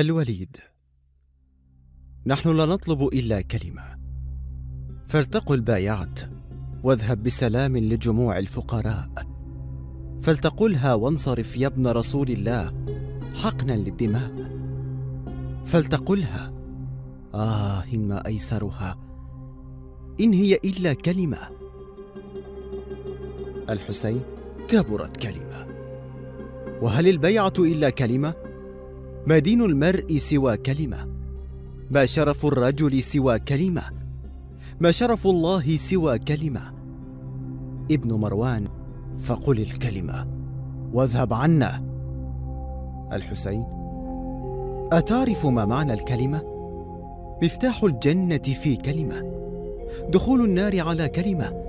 الوليد نحن لا نطلب الا كلمه فالتقوا البايعات واذهب بسلام لجموع الفقراء فلتقلها وانصرف يا ابن رسول الله حقنا للدماء فلتقلها اه إن ما ايسرها ان هي الا كلمه الحسين كبرت كلمه وهل البيعه الا كلمه ما دين المرء سوى كلمه ما شرف الرجل سوى كلمه ما شرف الله سوى كلمه ابن مروان فقل الكلمه واذهب عنا الحسين اتعرف ما معنى الكلمه مفتاح الجنه في كلمه دخول النار على كلمه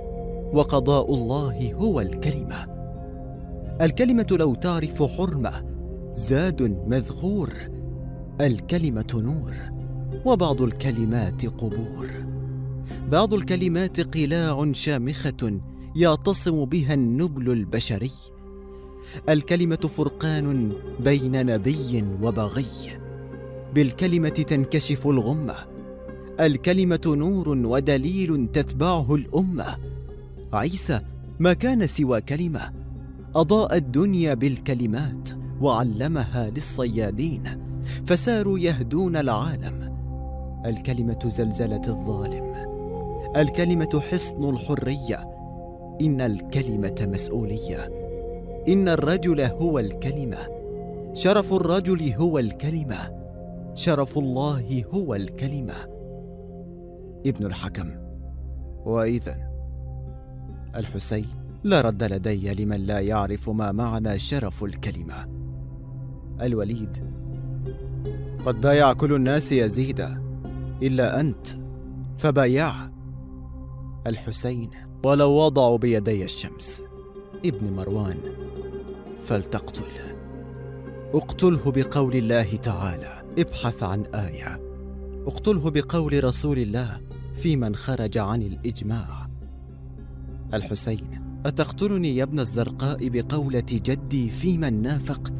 وقضاء الله هو الكلمه الكلمه لو تعرف حرمه زاد مذخور الكلمه نور وبعض الكلمات قبور بعض الكلمات قلاع شامخه يعتصم بها النبل البشري الكلمه فرقان بين نبي وبغي بالكلمه تنكشف الغمه الكلمه نور ودليل تتبعه الامه عيسى ما كان سوى كلمه اضاء الدنيا بالكلمات وعلمها للصيادين فساروا يهدون العالم الكلمه زلزله الظالم الكلمه حصن الحريه ان الكلمه مسؤوليه ان الرجل هو الكلمه شرف الرجل هو الكلمه شرف الله هو الكلمه ابن الحكم واذا الحسين لا رد لدي لمن لا يعرف ما معنى شرف الكلمه الوليد قد بايع كل الناس يزيد إلا أنت فبايعه الحسين ولو وضعوا بيدي الشمس ابن مروان فلتقتل اقتله بقول الله تعالى ابحث عن آية اقتله بقول رسول الله في من خرج عن الإجماع الحسين أتقتلني يا ابن الزرقاء بقولة جدي في من نافق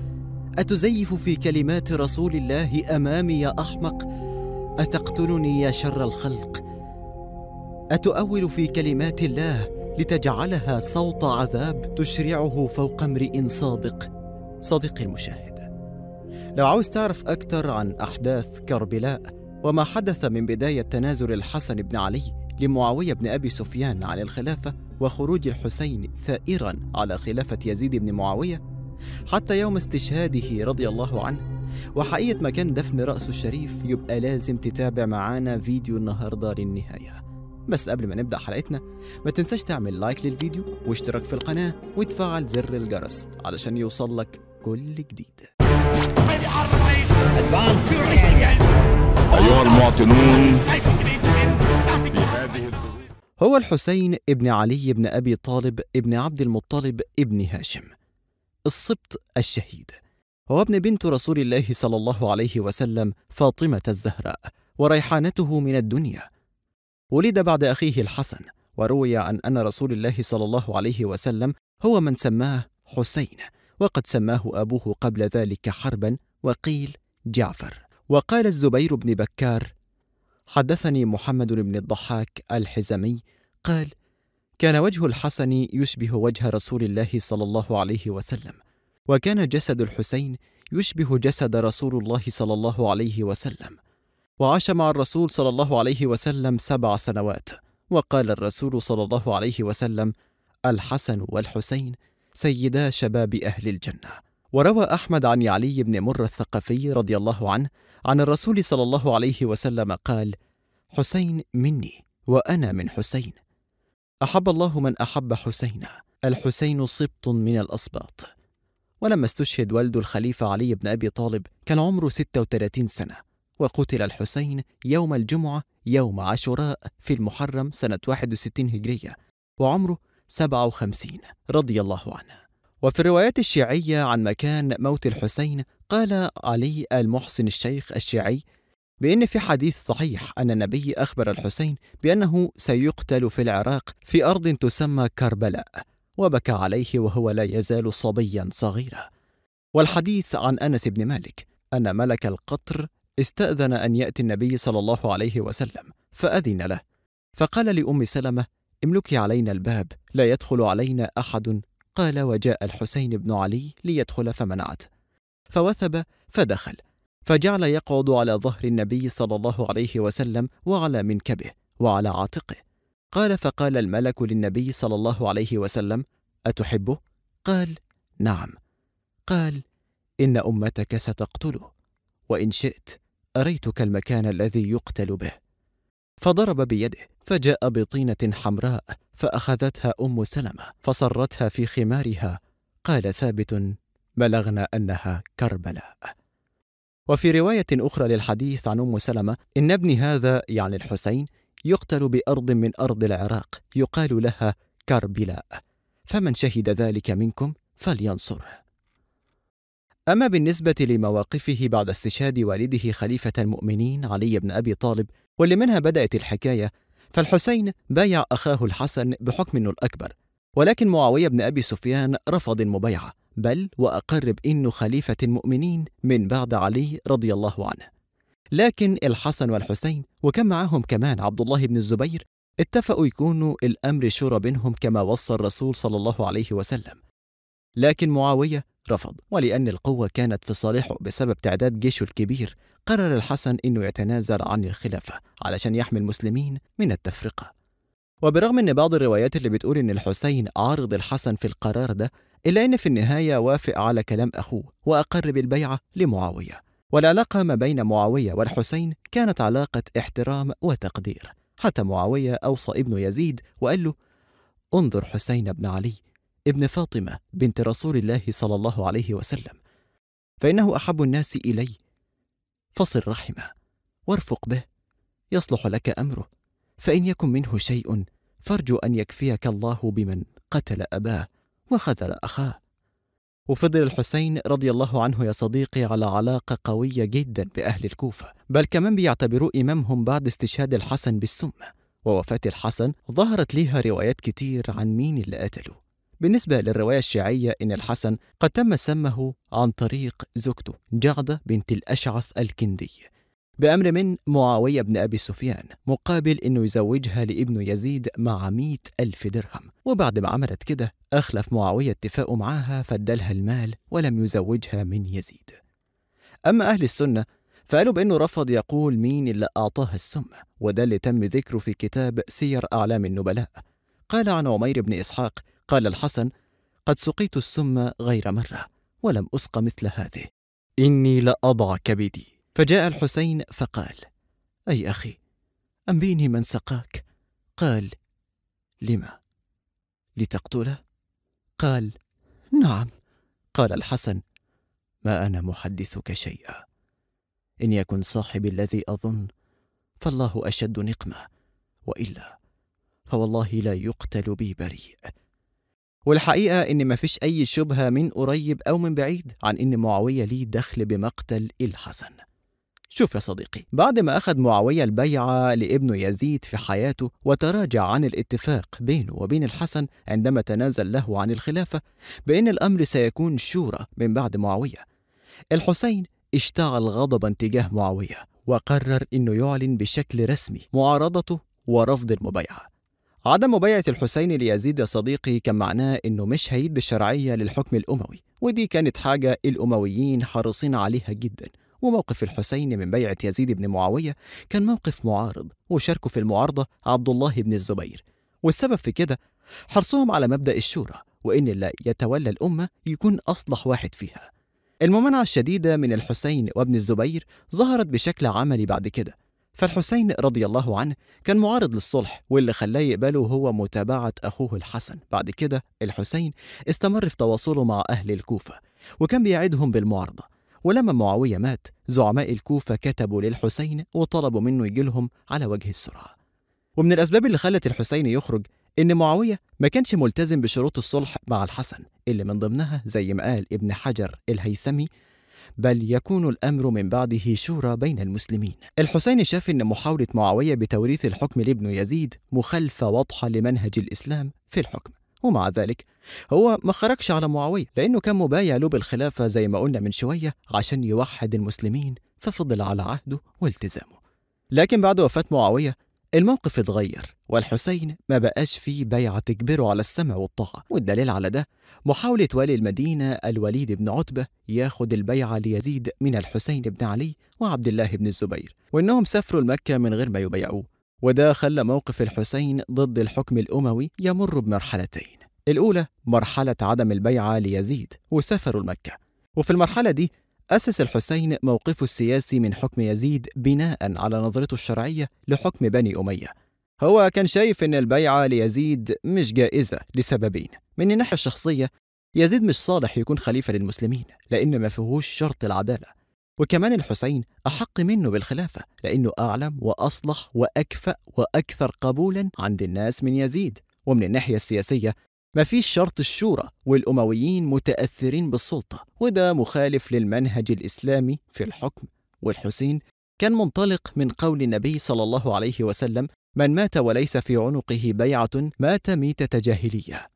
اتزيف في كلمات رسول الله امامي يا احمق اتقتلني يا شر الخلق اتؤول في كلمات الله لتجعلها صوت عذاب تشرعه فوق امرئ صادق صديقي المشاهد لو عاوز تعرف اكثر عن احداث كربلاء وما حدث من بدايه تنازل الحسن بن علي لمعاويه بن ابي سفيان عن الخلافه وخروج الحسين ثائرا على خلافه يزيد بن معاويه حتى يوم استشهاده رضي الله عنه وحقيقة مكان دفن رأسه الشريف يبقى لازم تتابع معانا فيديو النهاردة للنهاية بس قبل ما نبدأ حلقتنا ما تنساش تعمل لايك للفيديو واشتراك في القناة وتفعل زر الجرس علشان يوصلك كل جديد أيها المواطنون هو الحسين ابن علي بن أبي طالب ابن عبد المطلب ابن هاشم السبط الشهيد وابن بنت رسول الله صلى الله عليه وسلم فاطمة الزهراء وريحانته من الدنيا ولد بعد أخيه الحسن وروي عن أن رسول الله صلى الله عليه وسلم هو من سماه حسين وقد سماه أبوه قبل ذلك حربا وقيل جعفر وقال الزبير بن بكار حدثني محمد بن الضحاك الحزمي قال كان وجه الحسن يشبه وجه رسول الله صلى الله عليه وسلم وكان جسد الحسين يشبه جسد رسول الله صلى الله عليه وسلم وعاش مع الرسول صلى الله عليه وسلم سبع سنوات وقال الرسول صلى الله عليه وسلم الحسن والحسين سيدا شباب أهل الجنة وروى أحمد عن علي بن مر الثقفي رضي الله عنه عن الرسول صلى الله عليه وسلم قال حسين مني وأنا من حسين أحب الله من أحب حسينا الحسين سبط من الأسباط ولما استشهد والد الخليفة علي بن أبي طالب كان عمره 36 سنة وقتل الحسين يوم الجمعة يوم عاشوراء في المحرم سنة 61 هجرية وعمره 57 رضي الله عنه وفي الروايات الشيعية عن مكان موت الحسين قال علي المحسن الشيخ الشيعي بأن في حديث صحيح أن النبي أخبر الحسين بأنه سيقتل في العراق في أرض تسمى كربلاء وبكى عليه وهو لا يزال صبيا صغيرا والحديث عن أنس بن مالك أن ملك القطر استأذن أن يأتي النبي صلى الله عليه وسلم فأذن له فقال لأم سلمة املكي علينا الباب لا يدخل علينا أحد قال وجاء الحسين بن علي ليدخل فمنعته فوثب فدخل فجعل يقعد على ظهر النبي صلى الله عليه وسلم وعلى منكبه وعلى عاتقه قال فقال الملك للنبي صلى الله عليه وسلم أتحبه؟ قال نعم قال إن أمتك ستقتله وإن شئت أريتك المكان الذي يقتل به فضرب بيده فجاء بطينة حمراء فأخذتها أم سلمة فصرتها في خمارها قال ثابت بلغنا أنها كربلاء وفي رواية أخرى للحديث عن أم سلمة إن ابني هذا يعني الحسين يقتل بأرض من أرض العراق يقال لها كربلاء فمن شهد ذلك منكم فلينصره أما بالنسبة لمواقفه بعد استشهاد والده خليفة المؤمنين علي بن أبي طالب واللي منها بدأت الحكاية فالحسين بايع أخاه الحسن بحكم الأكبر ولكن معاوية بن أبي سفيان رفض المبايعة بل وأقرب إنه خليفة المؤمنين من بعد علي رضي الله عنه لكن الحسن والحسين وكان معاهم كمان عبد الله بن الزبير اتفقوا يكونوا الأمر شورى بينهم كما وصى الرسول صلى الله عليه وسلم لكن معاوية رفض ولأن القوة كانت في صالحه بسبب تعداد جيشه الكبير قرر الحسن أنه يتنازل عن الخلافة علشان يحمي المسلمين من التفرقة وبرغم أن بعض الروايات اللي بتقول أن الحسين عارض الحسن في القرار ده إلا أن في النهاية وافق على كلام أخوه وأقر بالبيعة لمعاوية والعلاقة ما بين معاوية والحسين كانت علاقة احترام وتقدير حتى معاوية أوصى ابن يزيد وقال له انظر حسين بن علي ابن فاطمة بنت رسول الله صلى الله عليه وسلم فإنه أحب الناس إلي فصل رحمه وارفق به يصلح لك أمره فإن يكن منه شيء فارجو أن يكفيك الله بمن قتل أباه وخذل أخاه وفضل الحسين رضي الله عنه يا صديقي على علاقة قوية جدا بأهل الكوفة بل كمان بيعتبروه إمامهم بعد استشهاد الحسن بالسمة ووفاة الحسن ظهرت ليها روايات كتير عن مين اللي قتله بالنسبة للرواية الشيعية إن الحسن قد تم سمه عن طريق زوجته جعدة بنت الأشعث الكندي بأمر من معاوية بن أبي سفيان مقابل أنه يزوجها لابنه يزيد مع مئة ألف درهم وبعد ما عملت كده أخلف معاوية اتفاقه معاها فدلها المال ولم يزوجها من يزيد أما أهل السنة فقالوا بأنه رفض يقول مين اللي أعطاها السم وده اللي تم ذكره في كتاب سير أعلام النبلاء قال عن عمير بن إسحاق قال الحسن قد سقيت السم غير مرة ولم أسق مثل هذه إني لأضع كبدي فجاء الحسين فقال اي اخي انبيني من سقاك قال لما لتقتله قال نعم قال الحسن ما انا محدثك شيئا ان يكن صاحبي الذي اظن فالله اشد نقمه والا فوالله لا يقتل بي بريء والحقيقة إن ما فيش أي شبهة من قريب أو من بعيد عن إن معاوية ليه دخل بمقتل الحسن شوف يا صديقي بعد ما أخذ معاوية البيعة لابنه يزيد في حياته وتراجع عن الاتفاق بينه وبين الحسن عندما تنازل له عن الخلافة بأن الأمر سيكون شورى من بعد معاوية الحسين اشتعل غضبا تجاه معاوية وقرر أنه يعلن بشكل رسمي معارضته ورفض المبايعة عدم مبايعة الحسين ليزيد يا صديقي كان معناه إنه مش هيدي الشرعية للحكم الأموي ودي كانت حاجة الأمويين حريصين عليها جدا وموقف الحسين من بيعة يزيد بن معاوية كان موقف معارض وشاركه في المعارضة عبد الله بن الزبير والسبب في كده حرصهم على مبدأ الشورى وإن اللي يتولى الأمة يكون أصلح واحد فيها الممانعة الشديدة من الحسين وابن الزبير ظهرت بشكل عملي بعد كده فالحسين رضي الله عنه كان معارض للصلح واللي خلاه يقبله هو متابعة أخوه الحسن بعد كده الحسين استمر في تواصله مع أهل الكوفة وكان بيعدهم بالمعارضة ولما معاوية مات زعماء الكوفة كتبوا للحسين وطلبوا منه يجيلهم على وجه السرعة ومن الأسباب اللي خلت الحسين يخرج إن معاوية ما كانش ملتزم بشروط الصلح مع الحسن اللي من ضمنها زي ما قال ابن حجر الهيثمي بل يكون الأمر من بعده شورى بين المسلمين الحسين شاف إن محاولة معاوية بتوريث الحكم لابنه يزيد مخالفة واضحة لمنهج الإسلام في الحكم ومع ذلك هو ما خرجش على معاوية لأنه كان مبايع له بالخلافة زي ما قلنا من شوية عشان يوحد المسلمين ففضل على عهده والتزامه لكن بعد وفاة معاوية الموقف اتغير والحسين ما بقاش فيه بيعة تجبره على السمع والطاعة والدليل على ده محاولة والي المدينة الوليد بن عتبة ياخد البيعة ليزيد من الحسين بن علي وعبد الله بن الزبير وإنهم سافروا لمكة من غير ما يبايعوه وده خلى موقف الحسين ضد الحكم الأموي يمر بمرحلتين الأولى مرحلة عدم البيعة ليزيد وسفر لمكة وفي المرحلة دي أسس الحسين موقفه السياسي من حكم يزيد بناء على نظرته الشرعية لحكم بني أمية هو كان شايف إن البيعة ليزيد مش جائزة لسببين من الناحية الشخصية يزيد مش صالح يكون خليفة للمسلمين لأن ما فيهوش شرط العدالة وكمان الحسين أحق منه بالخلافة لأنه أعلم وأصلح وأكفأ وأكثر قبولا عند الناس من يزيد ومن الناحية السياسية مفيش شرط الشورى والأمويين متأثرين بالسلطة وده مخالف للمنهج الإسلامي في الحكم والحسين كان منطلق من قول النبي صلى الله عليه وسلم من مات وليس في عنقه بيعة مات ميتة جاهلية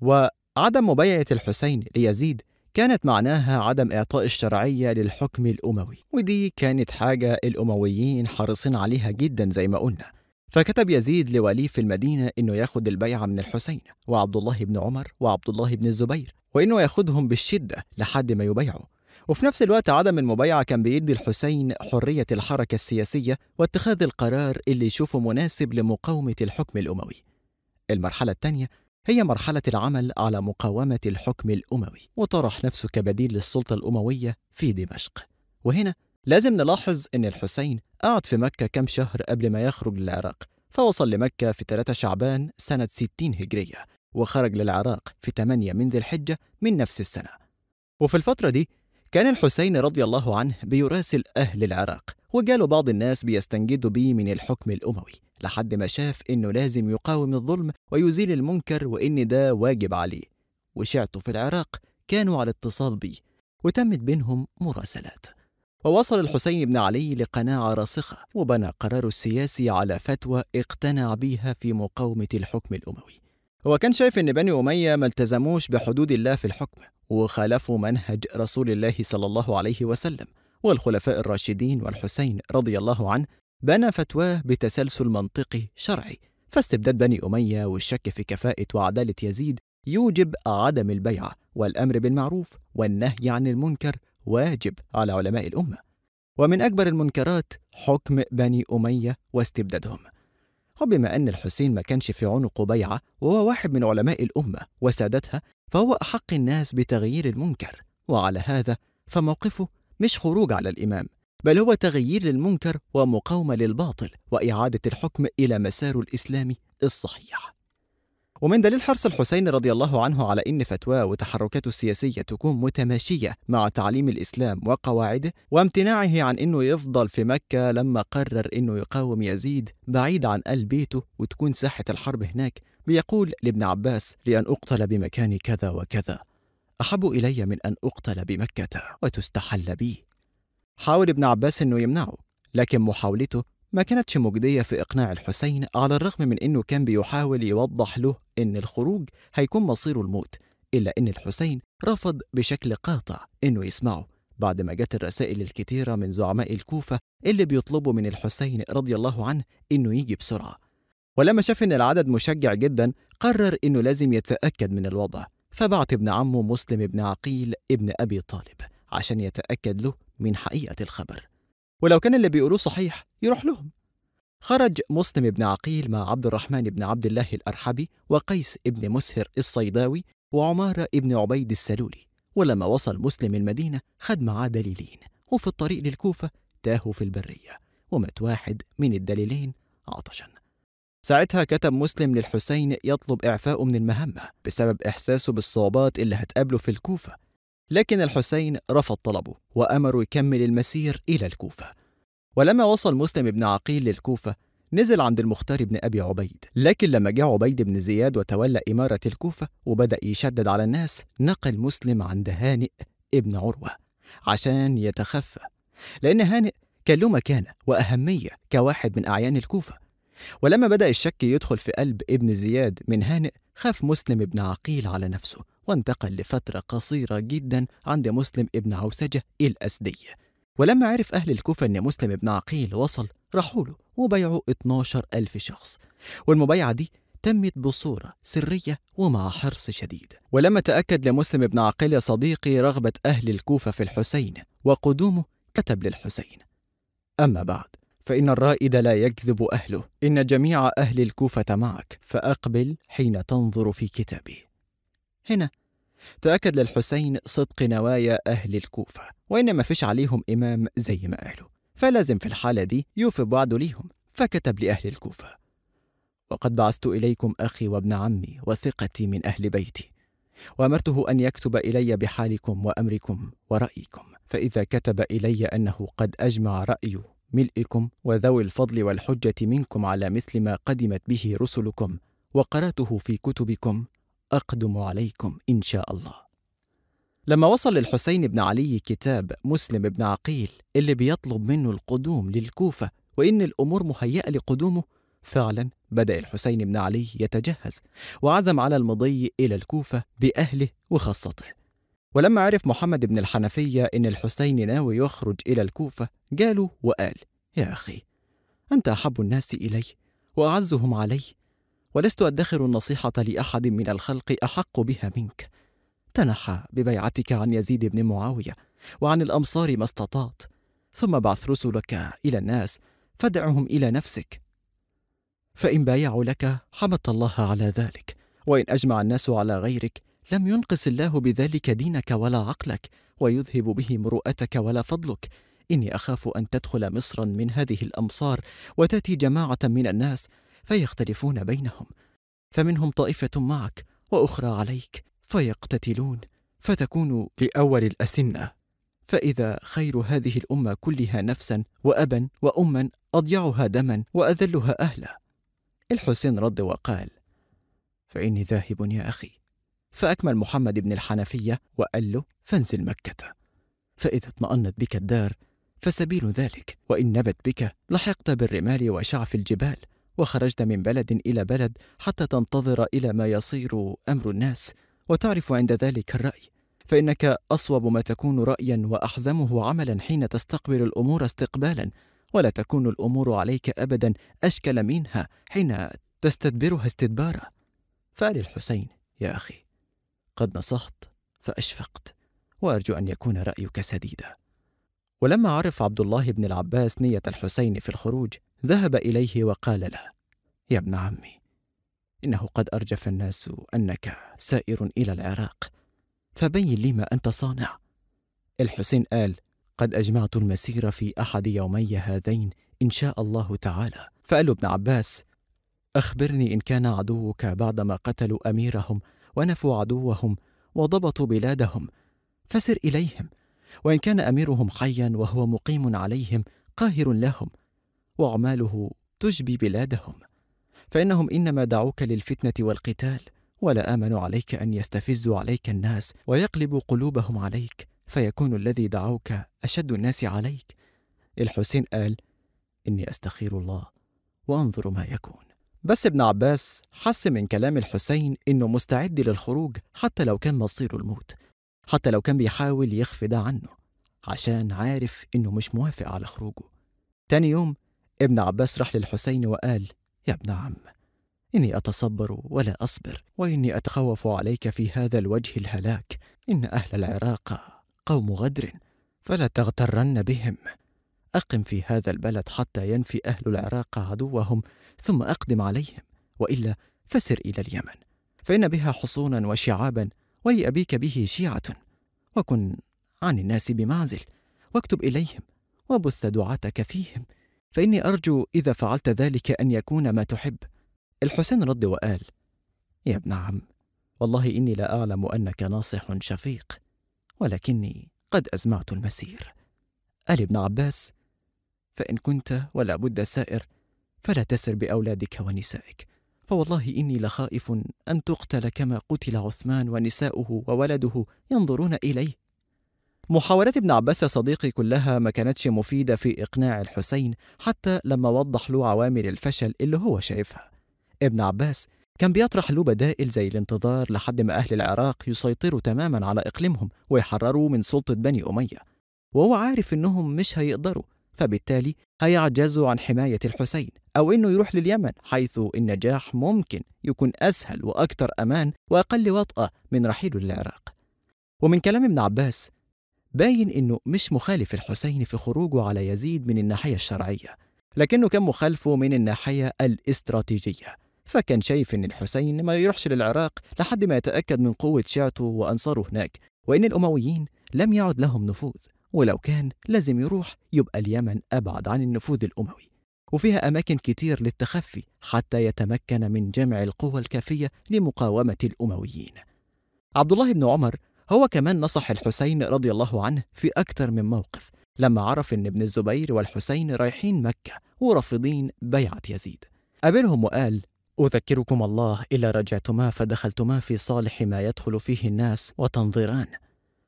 وعدم مبيعة الحسين ليزيد كانت معناها عدم إعطاء الشرعية للحكم الأموي ودي كانت حاجة الأمويين حريصين عليها جدا زي ما قلنا فكتب يزيد لوليه في المدينة إنه ياخد البيعة من الحسين وعبد الله بن عمر وعبد الله بن الزبير وإنه ياخدهم بالشدة لحد ما يبايعوا وفي نفس الوقت عدم المبايعة كان بيدي الحسين حرية الحركة السياسية واتخاذ القرار اللي يشوفه مناسب لمقاومة الحكم الأموي المرحلة الثانية هي مرحلة العمل على مقاومة الحكم الأموي وطرح نفسه كبديل للسلطة الأموية في دمشق وهنا لازم نلاحظ أن الحسين قعد في مكة كم شهر قبل ما يخرج للعراق فوصل لمكة في 3 شعبان سنة 60 هجرية وخرج للعراق في 8 من ذي الحجة من نفس السنة وفي الفترة دي كان الحسين رضي الله عنه بيراسل أهل العراق وجاله بعض الناس بيستنجدوا بيه من الحكم الأموي لحد ما شاف إنه لازم يقاوم الظلم ويزيل المنكر وإن ده واجب عليه وشيعته في العراق كانوا على اتصال بيه وتمت بينهم مراسلات ووصل الحسين بن علي لقناعة راسخة وبنى قراره السياسي على فتوى اقتنع بيها في مقاومة الحكم الأموي هو كان شايف إن بني أمية ما التزموش بحدود الله في الحكم وخالفوا منهج رسول الله صلى الله عليه وسلم والخلفاء الراشدين والحسين رضي الله عنه بنى فتواه بتسلسل منطقي شرعي فاستبداد بني أمية والشك في كفاءة وعدالة يزيد يوجب عدم البيعة والأمر بالمعروف والنهي عن المنكر واجب على علماء الأمة ومن أكبر المنكرات حكم بني أمية واستبدادهم وبما أن الحسين ما كانش في عنقه بيعة وهو واحد من علماء الأمة وسادتها فهو أحق الناس بتغيير المنكر وعلى هذا فموقفه مش خروج على الإمام بل هو تغيير للمنكر ومقاومة للباطل وإعادة الحكم إلى مسار الإسلام الصحيح ومن دليل حرص الحسين رضي الله عنه على أن فتواه وتحركاته السياسية تكون متماشية مع تعليم الإسلام وقواعده وامتناعه عن أنه يفضل في مكة لما قرر أنه يقاوم يزيد بعيد عن قلب بيته وتكون ساحة الحرب هناك بيقول لابن عباس لأن أقتل بمكان كذا وكذا أحب إلي من أن أقتل بمكة وتستحل بي حاول ابن عباس أنه يمنعه لكن محاولته ما كانتش مجدية في إقناع الحسين على الرغم من أنه كان بيحاول يوضح له أن الخروج هيكون مصيره الموت إلا أن الحسين رفض بشكل قاطع أنه يسمعه بعد ما جت الرسائل الكتيرة من زعماء الكوفة اللي بيطلبوا من الحسين رضي الله عنه أنه يجي بسرعة ولما شاف إن العدد مشجع جدا قرر إنه لازم يتأكد من الوضع فبعت ابن عمه مسلم بن عقيل ابن أبي طالب عشان يتأكد له من حقيقة الخبر ولو كان اللي بيقولوه صحيح يروح لهم خرج مسلم بن عقيل مع عبد الرحمن بن عبد الله الأرحبي وقيس بن مسهر الصيداوي وعمارة بن عبيد السلولي ولما وصل مسلم المدينة خد معاه دليلين وفي الطريق للكوفة تاهوا في البرية ومات واحد من الدليلين عطشاً ساعتها كتب مسلم للحسين يطلب إعفائه من المهمة بسبب إحساسه بالصعوبات اللي هتقابله في الكوفة لكن الحسين رفض طلبه وأمره يكمل المسير إلى الكوفة ولما وصل مسلم بن عقيل للكوفة نزل عند المختار بن أبي عبيد لكن لما جاء عبيد بن زياد وتولى إمارة الكوفة وبدأ يشدد على الناس نقل مسلم عند هانئ ابن عروة عشان يتخفى لأن هانئ كان له مكانة وأهمية كواحد من أعيان الكوفة ولما بدأ الشك يدخل في قلب ابن زياد من هانئ خاف مسلم ابن عقيل على نفسه وانتقل لفترة قصيرة جدا عند مسلم ابن عوسجة الأسدية ولما عرف أهل الكوفة أن مسلم ابن عقيل وصل راحوا له وبايعوا 12 ألف شخص والمبايعة دي تمت بصورة سرية ومع حرص شديد ولما تأكد لمسلم ابن عقيل يا صديقي رغبة أهل الكوفة في الحسين وقدومه كتب للحسين أما بعد فإن الرائد لا يكذب أهله إن جميع أهل الكوفة معك فأقبل حين تنظر في كتابي هنا تأكد للحسين صدق نوايا أهل الكوفة وإن ما فيش عليهم إمام زي ما قالوا فلازم في الحالة دي يوفي بعض ليهم فكتب لأهل الكوفة وقد بعثت إليكم أخي وابن عمي وثقتي من أهل بيتي وأمرته أن يكتب إلي بحالكم وأمركم ورأيكم فإذا كتب إلي أنه قد أجمع رأيه ملئكم وذوي الفضل والحجة منكم على مثل ما قدمت به رسلكم وقراته في كتبكم أقدم عليكم إن شاء الله لما وصل للحسين بن علي كتاب مسلم بن عقيل اللي بيطلب منه القدوم للكوفة وإن الأمور مهيئة لقدومه فعلا بدأ الحسين بن علي يتجهز وعزم على المضي إلى الكوفة بأهله وخاصته ولما عرف محمد بن الحنفية إن الحسين ناوي يخرج إلى الكوفة جاله وقال يا أخي أنت أحب الناس إلي وأعزهم علي ولست أدخر النصيحة لأحد من الخلق أحق بها منك تنحى ببيعتك عن يزيد بن معاوية وعن الأمصار ما استطعت ثم بعث رسلك إلى الناس فادعهم إلى نفسك فإن بايعوا لك حمدت الله على ذلك وإن أجمع الناس على غيرك لم ينقص الله بذلك دينك ولا عقلك ويذهب به مروءتك ولا فضلك اني اخاف ان تدخل مصرا من هذه الامصار وتاتي جماعه من الناس فيختلفون بينهم فمنهم طائفه معك واخرى عليك فيقتتلون فتكون لاول الاسنه فاذا خير هذه الامه كلها نفسا وابا واما اضيعها دما واذلها اهلا الحسين رد وقال فاني ذاهب يا اخي فأكمل محمد بن الحنفية وقال له فانزل مكة فإذا اطمأنت بك الدار فسبيل ذلك وإن نبت بك لحقت بالرمال وشعف الجبال وخرجت من بلد إلى بلد حتى تنتظر إلى ما يصير أمر الناس وتعرف عند ذلك الرأي فإنك أصوب ما تكون رأيا وأحزمه عملا حين تستقبل الأمور استقبالا ولا تكون الأمور عليك أبدا أشكل منها حين تستدبرها استدبارا فقال الحسين يا أخي قد نصحت فأشفقت وأرجو أن يكون رأيك سديدا ولما عرف عبد الله بن العباس نية الحسين في الخروج ذهب إليه وقال له يا ابن عمي إنه قد أرجف الناس أنك سائر إلى العراق فبين لي ما أنت صانع الحسين قال قد أجمعت المسير في أحد يومي هذين إن شاء الله تعالى فقال ابن عباس أخبرني إن كان عدوك بعدما قتلوا أميرهم ونفوا عدوهم وضبطوا بلادهم فسر إليهم وإن كان أميرهم حيا وهو مقيم عليهم قاهر لهم وأعماله تجبي بلادهم فإنهم إنما دعوك للفتنة والقتال ولا آمنوا عليك أن يستفزوا عليك الناس ويقلبوا قلوبهم عليك فيكون الذي دعوك أشد الناس عليك الحسين قال إني أستخير الله وأنظر ما يكون بس ابن عباس حس من كلام الحسين إنه مستعد للخروج حتى لو كان مصيره الموت حتى لو كان بيحاول يخفي ده عنه عشان عارف إنه مش موافق على خروجه تاني يوم ابن عباس راح للحسين وقال يا ابن عم إني أتصبر ولا أصبر وإني أتخوف عليك في هذا الوجه الهلاك إن أهل العراق قوم غدر فلا تغترن بهم أقم في هذا البلد حتى ينفي أهل العراق عدوهم ثم أقدم عليهم وإلا فسر إلى اليمن فإن بها حصونا وشعابا ولأبيك به شيعة وكن عن الناس بمعزل واكتب إليهم وبث دعاتك فيهم فإني أرجو إذا فعلت ذلك أن يكون ما تحب الحسين رد وقال يا ابن عم والله إني لا أعلم أنك ناصح شفيق ولكني قد أزمعت المسير قال ابن عباس فإن كنت ولا بد سائر فلا تسر بأولادك ونسائك فوالله إني لخائف أن تقتل كما قتل عثمان ونساؤه وولده ينظرون إليه محاولات ابن عباس صديقي كلها ما كانتش مفيدة في إقناع الحسين حتى لما وضح له عوامل الفشل اللي هو شايفها ابن عباس كان بيطرح له بدائل زي الانتظار لحد ما أهل العراق يسيطروا تماما على إقليمهم ويحرروا من سلطة بني أمية وهو عارف إنهم مش هيقدروا فبالتالي هيعجز عن حماية الحسين أو إنه يروح لليمن حيث النجاح ممكن يكون أسهل وأكثر أمان وأقل وطأة من رحيله للعراق ومن كلام ابن عباس باين إنه مش مخالف الحسين في خروجه على يزيد من الناحية الشرعية لكنه كان مخالفه من الناحية الاستراتيجية فكان شايف إن الحسين ما يروحش للعراق لحد ما يتأكد من قوة شيعته وأنصاره هناك وإن الأمويين لم يعد لهم نفوذ ولو كان لازم يروح يبقى اليمن أبعد عن النفوذ الأموي وفيها أماكن كتير للتخفي حتى يتمكن من جمع القوى الكافية لمقاومة الأمويين عبد الله بن عمر هو كمان نصح الحسين رضي الله عنه في أكثر من موقف لما عرف إن ابن الزبير والحسين رايحين مكة ورافضين بيعة يزيد قابلهم وقال أذكركم الله إلا رجعتما فدخلتما في صالح ما يدخل فيه الناس وتنظران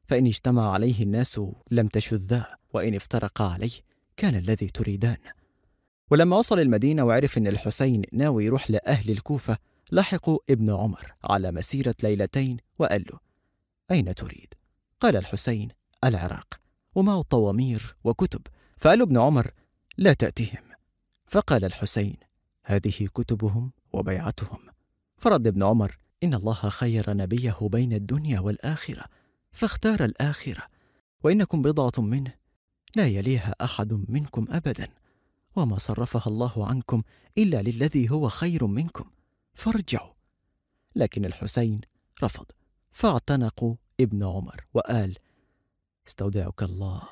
فإن اجتمع عليه الناس لم تشذاه وإن افترق عليه كان الذي تريدان ولما وصل المدينة وعرف أن الحسين ناوي يروح لأهل الكوفة لحقوا ابن عمر على مسيرة ليلتين وقال له أين تريد؟ قال الحسين العراق ومعه طوامير وكتب فقال ابن عمر لا تأتهم فقال الحسين هذه كتبهم وبيعتهم فرد ابن عمر إن الله خير نبيه بين الدنيا والآخرة فاختار الآخرة وإنكم بضعة منه لا يليها أحد منكم أبدا وما صرفها الله عنكم إلا للذي هو خير منكم فارجعوا لكن الحسين رفض فاعتنقوا ابن عمر وقال استودعك الله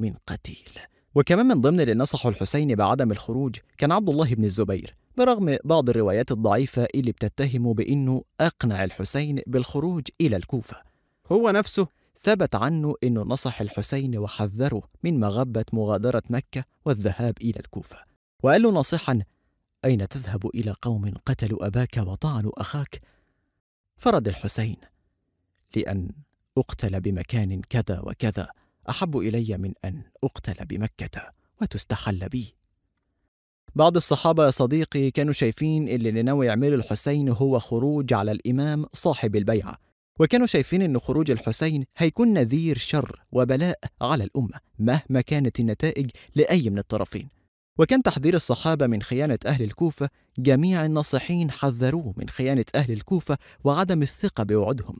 من قتيل وكمان من ضمن اللي نصحوا الحسين بعدم الخروج كان عبد الله بن الزبير برغم بعض الروايات الضعيفة اللي بتتهمه بأنه أقنع الحسين بالخروج إلى الكوفة هو نفسه ثبت عنه أنه نصح الحسين وحذره من مغبة مغادرة مكة والذهاب إلى الكوفة وقال له ناصحا أين تذهب إلى قوم قتلوا أباك وطعنوا أخاك؟ فرد الحسين لأن أقتل بمكان كذا وكذا أحب إلي من أن أقتل بمكة وتستحل بي بعض الصحابة يا صديقي كانوا شايفين اللي ناوي يعمله الحسين هو خروج على الإمام صاحب البيعة وكانوا شايفين أن خروج الحسين هيكون نذير شر وبلاء على الأمة مهما كانت النتائج لأي من الطرفين وكان تحذير الصحابة من خيانة أهل الكوفة جميع الناصحين حذروه من خيانة أهل الكوفة وعدم الثقة بوعودهم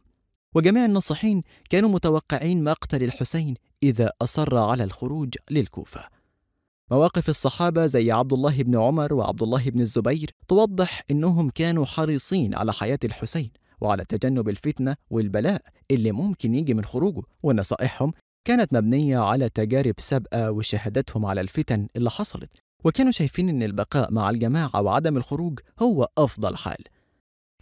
وجميع الناصحين كانوا متوقعين مقتل الحسين إذا أصر على الخروج للكوفة مواقف الصحابة زي عبد الله بن عمر وعبد الله بن الزبير توضح إنهم كانوا حريصين على حياة الحسين وعلى تجنب الفتنة والبلاء اللي ممكن يجي من خروجه ونصائحهم كانت مبنية على تجارب سابقة وشهادتهم على الفتن اللي حصلت وكانوا شايفين إن البقاء مع الجماعة وعدم الخروج هو أفضل حال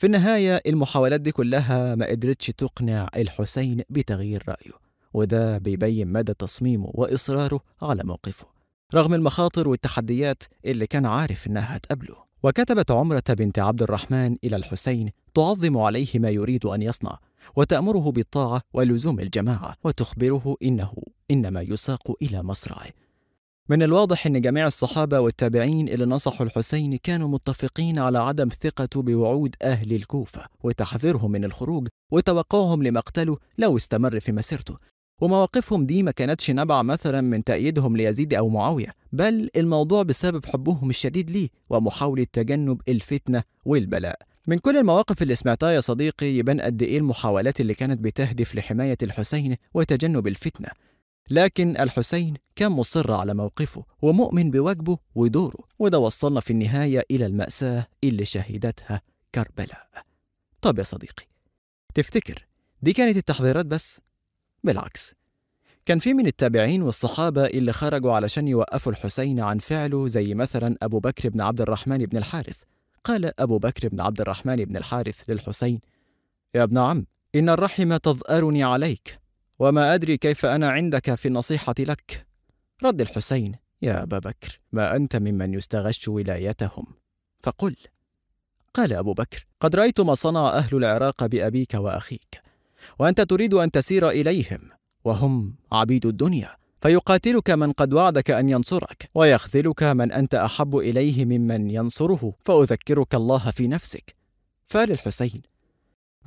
في النهاية المحاولات دي كلها ما قدرتش تقنع الحسين بتغيير رأيه وده بيبين مدى تصميمه وإصراره على موقفه رغم المخاطر والتحديات اللي كان عارف إنها هتقابله وكتبت عمرة بنت عبد الرحمن إلى الحسين تعظم عليه ما يريد أن يصنع وتأمره بالطاعة ولزوم الجماعة وتخبره إنه إنما يساق إلى مصرعه من الواضح أن جميع الصحابة والتابعين اللي نصحوا الحسين كانوا متفقين على عدم ثقه بوعود أهل الكوفة وتحذيرهم من الخروج وتوقعهم لمقتله لو استمر في مسيرته ومواقفهم دي ما كانتش نبع مثلا من تأييدهم ليزيد أو معاوية بل الموضوع بسبب حبهم الشديد ليه ومحاولة تجنب الفتنة والبلاء من كل المواقف اللي سمعتها يا صديقي يبان قد إيه المحاولات اللي كانت بتهدف لحماية الحسين وتجنب الفتنة لكن الحسين كان مصر على موقفه ومؤمن بواجبه ودوره وده وصلنا في النهاية إلى المأساة اللي شهدتها كربلاء طب يا صديقي تفتكر دي كانت التحذيرات بس؟ بالعكس كان في من التابعين والصحابة اللي خرجوا علشان يوقفوا الحسين عن فعله زي مثلا أبو بكر بن عبد الرحمن بن الحارث قال أبو بكر بن عبد الرحمن بن الحارث للحسين يا ابن عم إن الرحم تظأرني عليك وما أدري كيف أنا عندك في النصيحة لك رد الحسين يا أبا بكر ما أنت ممن يستغش ولايتهم فقل قال أبو بكر قد رأيت ما صنع أهل العراق بأبيك وأخيك وأنت تريد أن تسير إليهم وهم عبيد الدنيا فيقاتلك من قد وعدك أن ينصرك ويخذلك من أنت أحب إليه ممن ينصره فأذكرك الله في نفسك فال الحسين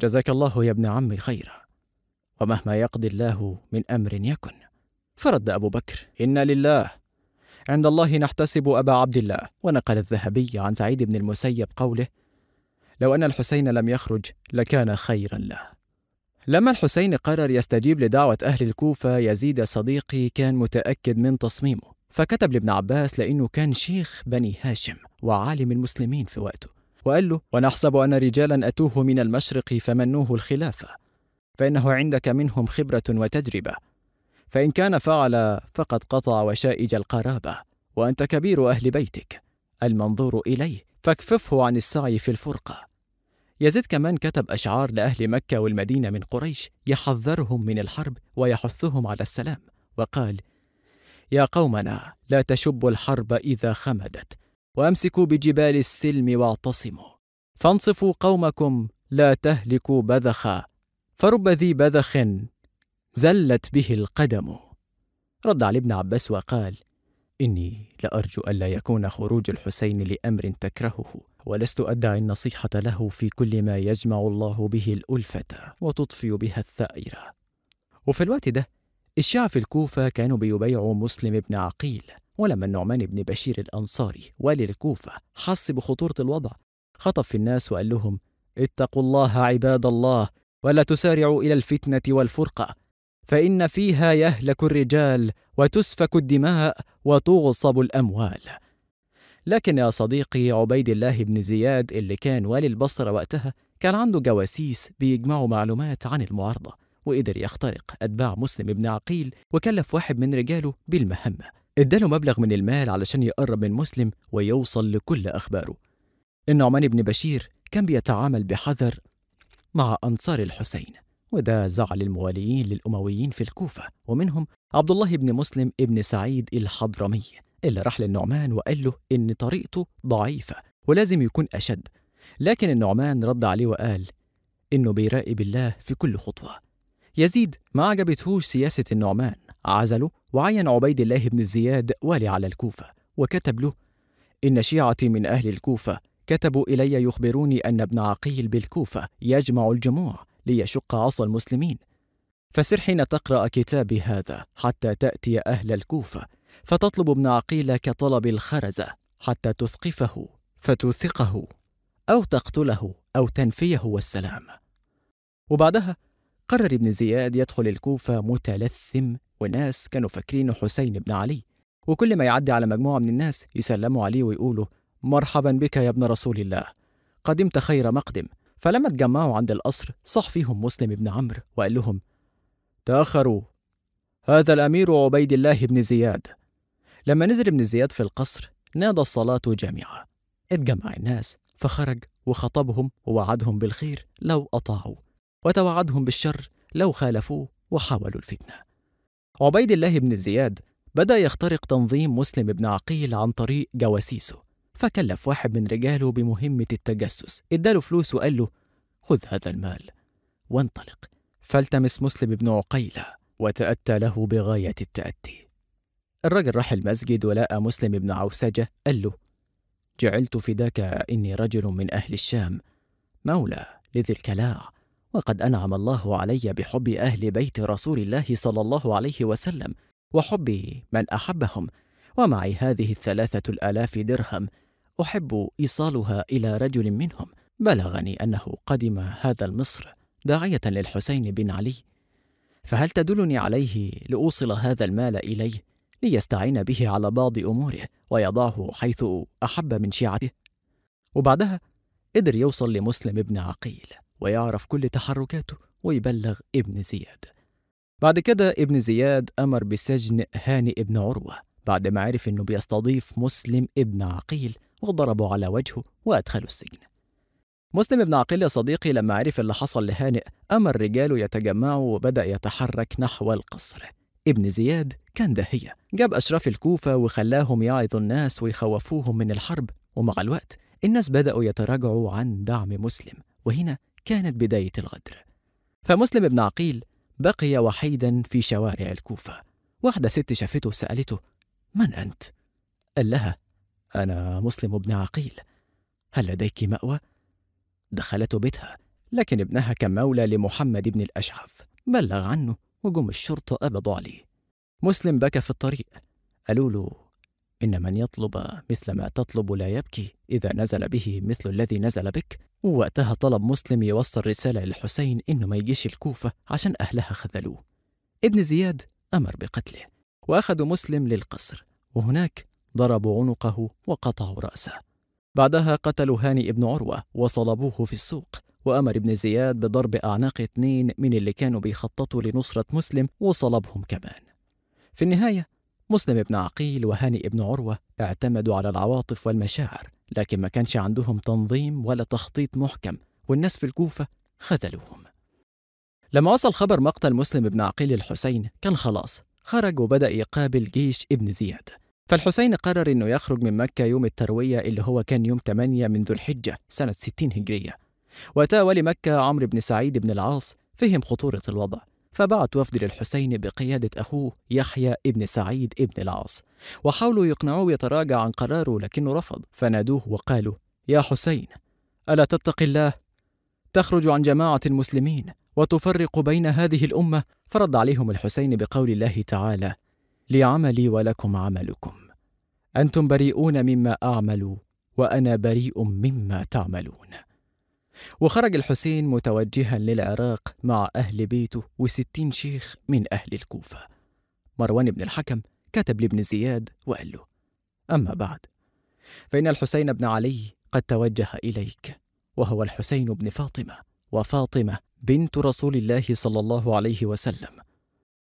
جزاك الله يا ابن عمي خيرا ومهما يقضي الله من أمر يكن فرد أبو بكر إنا لله عند الله نحتسب أبا عبد الله ونقل الذهبي عن سعيد بن المسيب قوله لو أن الحسين لم يخرج لكان خيرا له لما الحسين قرر يستجيب لدعوة أهل الكوفة يزيد صديقي كان متأكد من تصميمه فكتب لابن عباس لأنه كان شيخ بني هاشم وعالم المسلمين في وقته وقال له ونحسب أن رجالا أتوه من المشرق فمنوه الخلافة فإنه عندك منهم خبرة وتجربة فإن كان فعل فقد قطع وشائج القرابة وأنت كبير أهل بيتك المنظور إليه فاكففه عن السعي في الفرقة يزيد كمان كتب أشعار لأهل مكة والمدينة من قريش يحذرهم من الحرب ويحثهم على السلام وقال يا قومنا لا تشبوا الحرب إذا خمدت وأمسكوا بجبال السلم واعتصموا فانصفوا قومكم لا تهلكوا بذخا فرب ذي بذخ زلت به القدم رد علي ابن عباس وقال إني لأرجو ألا يكون خروج الحسين لأمر تكرهه ولست ادعي النصيحه له في كل ما يجمع الله به الالفه وتطفي بها الثائره وفي الوقت ده الشيعة في الكوفة كانوا بيبيعوا مسلم بن عقيل ولما النعمان بن بشير الأنصاري والي الكوفة حس بخطورة الوضع خطف في الناس وقال لهم اتقوا الله عباد الله ولا تسارعوا إلى الفتنة والفرقة فإن فيها يهلك الرجال وتسفك الدماء وتغصب الأموال لكن يا صديقي عبيد الله بن زياد اللي كان والي البصرة وقتها كان عنده جواسيس بيجمعوا معلومات عن المعارضة وقدر يخترق أتباع مسلم بن عقيل وكلف واحد من رجاله بالمهمة اداله مبلغ من المال علشان يقرب من مسلم ويوصل لكل أخباره النعمان بن بشير كان بيتعامل بحذر مع أنصار الحسين وده زعل المواليين للأمويين في الكوفة ومنهم عبد الله بن مسلم بن سعيد الحضرمي اللي راح للنعمان وقال له إن طريقته ضعيفة ولازم يكون أشد لكن النعمان رد عليه وقال إنه بيراقب الله في كل خطوة يزيد ما عجبتهوش سياسة النعمان عزله وعين عبيد الله بن زياد والي على الكوفة وكتب له إن شيعتي من أهل الكوفة كتبوا إلي يخبروني أن ابن عقيل بالكوفة يجمع الجموع ليشق عصا المسلمين فسر حين تقرأ كتابي هذا حتى تأتي أهل الكوفة فتطلب ابن عقيل كطلب الخرزة حتى تثقفه فتوثقه أو تقتله أو تنفيه والسلام وبعدها قرر ابن زياد يدخل الكوفة متلثم وناس كانوا فاكرين حسين بن علي وكل ما يعدي على مجموعة من الناس يسلموا عليه ويقولوا مرحبا بك يا ابن رسول الله قدمت خير مقدم فلما اتجمعوا عند القصر صح فيهم مسلم بن عمرو وقال لهم تأخروا هذا الأمير عبيد الله بن زياد لما نزل ابن زياد في القصر نادى الصلاة جامعة اتجمع الناس فخرج وخطبهم ووعدهم بالخير لو أطاعوا وتوعدهم بالشر لو خالفوه وحاولوا الفتنة عبيد الله بن زياد بدأ يخترق تنظيم مسلم بن عقيل عن طريق جواسيسه فكلف واحد من رجاله بمهمة التجسس اداله فلوس وقال له خذ هذا المال وانطلق فالتمس مسلم بن عقيلة وتأتى له بغاية التأتي الرجل راح المسجد ولقى مسلم بن عوسجة قال له جعلت فداك إني رجل من أهل الشام مولى لذي الكلاع وقد أنعم الله علي بحب أهل بيت رسول الله صلى الله عليه وسلم وحب من أحبهم ومعي هذه الثلاثة الآلاف درهم أحب إيصالها إلى رجل منهم بلغني أنه قدم هذا المصر داعية للحسين بن علي فهل تدلني عليه لأوصل هذا المال إليه ليستعين به على بعض أموره ويضعه حيث أحب من شيعته وبعدها قدر يوصل لمسلم ابن عقيل ويعرف كل تحركاته ويبلغ ابن زياد بعد كده ابن زياد أمر بسجن هاني ابن عروة بعد ما عرف أنه بيستضيف مسلم ابن عقيل وضربه على وجهه وأدخله السجن مسلم ابن عقيل يا صديقي لما عرف اللي حصل لهانئ أمر رجاله يتجمعوا وبدأ يتحرك نحو القصر ابن زياد كان داهية جاب أشراف الكوفة وخلاهم يعظوا الناس ويخوفوهم من الحرب ومع الوقت الناس بدأوا يتراجعوا عن دعم مسلم وهنا كانت بداية الغدر فمسلم بن عقيل بقي وحيدا في شوارع الكوفة واحدة ست شافته سألته من أنت؟ قال لها أنا مسلم بن عقيل هل لديك مأوى؟ دخلته بيتها لكن ابنها كان مولى لمحمد بن الأشعث بلغ عنه هجوم الشرطة قبضوا عليه مسلم بكى في الطريق قالوا له إن من يطلب مثل ما تطلب لا يبكي إذا نزل به مثل الذي نزل بك ووقتها طلب مسلم يوصل رسالة للحسين إنه ما يجيش الكوفة عشان أهلها خذلوه ابن زياد أمر بقتله وأخذوا مسلم للقصر وهناك ضربوا عنقه وقطعوا رأسه بعدها قتلوا هاني ابن عروة وصلبوه في السوق وأمر ابن زياد بضرب أعناق اثنين من اللي كانوا بيخططوا لنصرة مسلم وصلبهم كمان في النهاية مسلم بن عقيل وهاني بن عروة اعتمدوا على العواطف والمشاعر لكن ما كانش عندهم تنظيم ولا تخطيط محكم والناس في الكوفة خذلوهم لما وصل خبر مقتل مسلم بن عقيل الحسين كان خلاص خرج وبدأ يقابل جيش ابن زياد فالحسين قرر انه يخرج من مكة يوم التروية اللي هو كان يوم 8 من ذو الحجة سنة 60 هجرية وأتى مكة عمرو بن سعيد بن العاص فهم خطورة الوضع فبعت وفد للحسين بقيادة أخوه يحيى ابن سعيد ابن العاص وحاولوا يقنعوه يتراجع عن قراره لكنه رفض فنادوه وقالوا يا حسين ألا تتقي الله تخرج عن جماعة المسلمين وتفرق بين هذه الأمة فرد عليهم الحسين بقول الله تعالى لي عملي ولكم عملكم أنتم بريئون مما أعمل وأنا بريء مما تعملون وخرج الحسين متوجها للعراق مع أهل بيته وستين شيخ من أهل الكوفة مروان بن الحكم كتب لابن زياد وقال له أما بعد فإن الحسين بن علي قد توجه إليك وهو الحسين بن فاطمة وفاطمة بنت رسول الله صلى الله عليه وسلم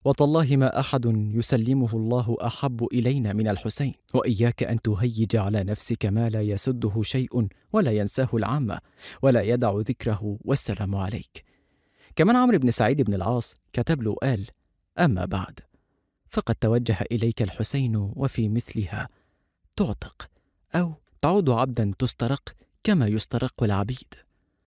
وتالله ما احد يسلمه الله احب الينا من الحسين واياك ان تهيج على نفسك ما لا يسده شيء ولا ينساه العامه ولا يدع ذكره والسلام عليك كمان عمرو بن سعيد بن العاص كتب له قال اما بعد فقد توجه اليك الحسين وفي مثلها تعتق او تعود عبدا تسترق كما يسترق العبيد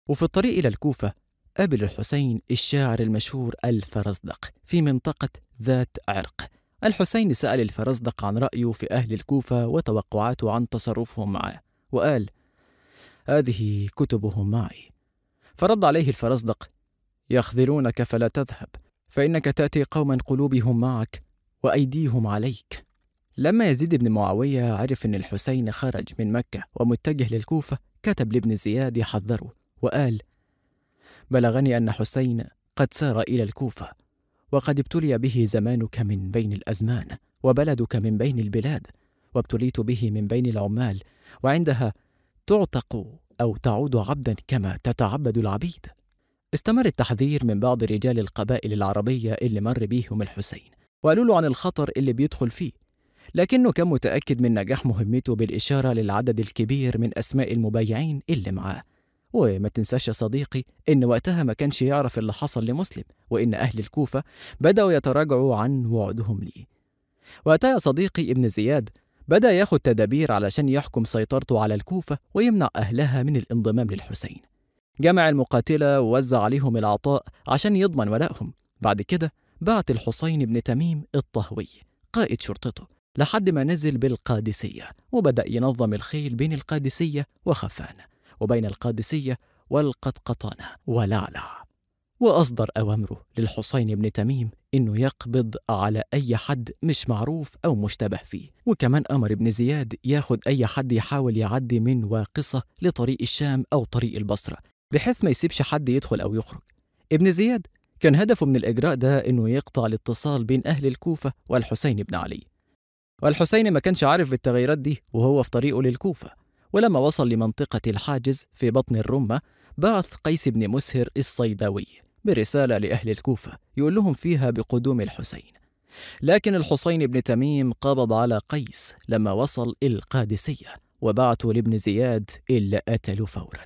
وفي الطريق الى الكوفه قبل الحسين الشاعر المشهور الفرزدق في منطقة ذات عرق الحسين سأل الفرزدق عن رأيه في أهل الكوفة وتوقعاته عن تصرفهم معه وقال هذه كتبهم معي فرد عليه الفرزدق يخذلونك فلا تذهب فإنك تأتي قوما قلوبهم معك وأيديهم عليك لما يزيد بن معاوية عرف أن الحسين خرج من مكة ومتجه للكوفة كتب لابن زياد يحذره وقال بلغني أن حسين قد سار إلى الكوفة وقد ابتلي به زمانك من بين الأزمان وبلدك من بين البلاد وابتليت به من بين العمال وعندها تعتق أو تعود عبدا كما تتعبد العبيد استمر التحذير من بعض رجال القبائل العربية اللي مر بيهم الحسين وقالوا له عن الخطر اللي بيدخل فيه لكنه كان متأكد من نجاح مهمته بالإشارة للعدد الكبير من أسماء المبايعين اللي معاه وما تنساش يا صديقي إن وقتها ما كانش يعرف اللي حصل لمسلم وإن أهل الكوفة بدأوا يتراجعوا عن وعودهم ليه وقتها يا صديقي ابن زياد بدأ ياخد تدابير علشان يحكم سيطرته على الكوفة ويمنع أهلها من الانضمام للحسين جمع المقاتلة ووزع عليهم العطاء عشان يضمن ولائهم بعد كده بعت الحسين بن تميم الطهوي قائد شرطته لحد ما نزل بالقادسية وبدأ ينظم الخيل بين القادسية وخفانة وبين القادسية والقطقطانة ولعلع وأصدر أوامره للحسين بن تميم إنه يقبض على أي حد مش معروف أو مشتبه فيه وكمان أمر ابن زياد ياخد أي حد يحاول يعدي من واقصة لطريق الشام أو طريق البصرة بحيث ما يسيبش حد يدخل أو يخرج ابن زياد كان هدفه من الإجراء ده إنه يقطع الاتصال بين أهل الكوفة والحسين بن علي والحسين ما كانش عارف بالتغيرات دي وهو في طريقه للكوفة ولما وصل لمنطقة الحاجز في بطن الرمة بعث قيس بن مسهر الصيداوي برسالة لأهل الكوفة يقول لهم فيها بقدوم الحسين لكن الحسين بن تميم قبض على قيس لما وصل القادسية وبعثوا لابن زياد إلا قتلوا فورا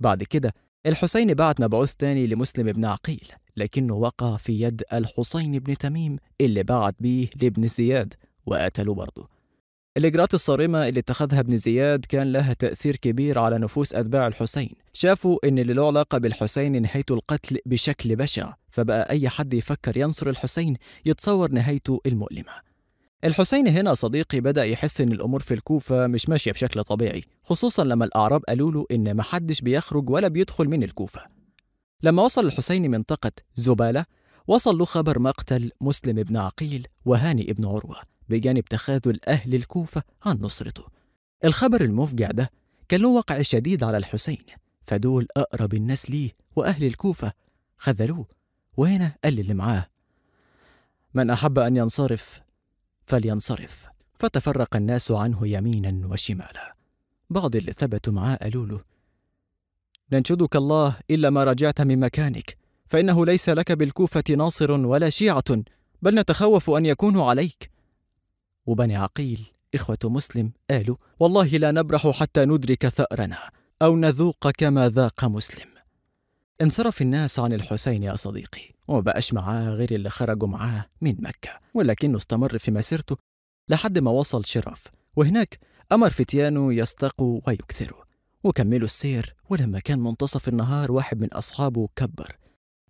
بعد كده الحسين بعت مبعوث تاني لمسلم بن عقيل لكنه وقع في يد الحسين بن تميم اللي بعت بيه لابن زياد وقتلوا برضه الإجراءات الصارمة اللي اتخذها ابن زياد كان لها تأثير كبير على نفوس أتباع الحسين شافوا إن اللي له علاقة بالحسين نهايته القتل بشكل بشع فبقى أي حد يفكر ينصر الحسين يتصور نهايته المؤلمة الحسين هنا صديقي بدأ يحس إن الأمور في الكوفة مش ماشية بشكل طبيعي خصوصا لما الأعراب قالوا له إن محدش بيخرج ولا بيدخل من الكوفة لما وصل الحسين منطقة زبالة وصل له خبر مقتل مسلم بن عقيل وهاني بن عروة بجانب تخاذل أهل الكوفة عن نصرته الخبر المفجع ده كان له وقع شديد على الحسين فدول أقرب الناس ليه وأهل الكوفة خذلوه وهنا قال اللي معاه من أحب أن ينصرف فلينصرف فتفرق الناس عنه يمينا وشمالا بعض اللي ثبتوا معاه قالوا له ننشدك الله إلا ما رجعت من مكانك فانه ليس لك بالكوفه ناصر ولا شيعه بل نتخوف ان يكونوا عليك وبني عقيل اخوه مسلم قالوا والله لا نبرح حتى ندرك ثارنا او نذوق كما ذاق مسلم انصرف الناس عن الحسين يا صديقي وبقاش معاه غير اللي خرجوا معاه من مكه ولكنه استمر في مسيرته لحد ما وصل شرف وهناك امر فتيانه يستقوا ويكثروا وكملوا السير ولما كان منتصف النهار واحد من أصحابه كبر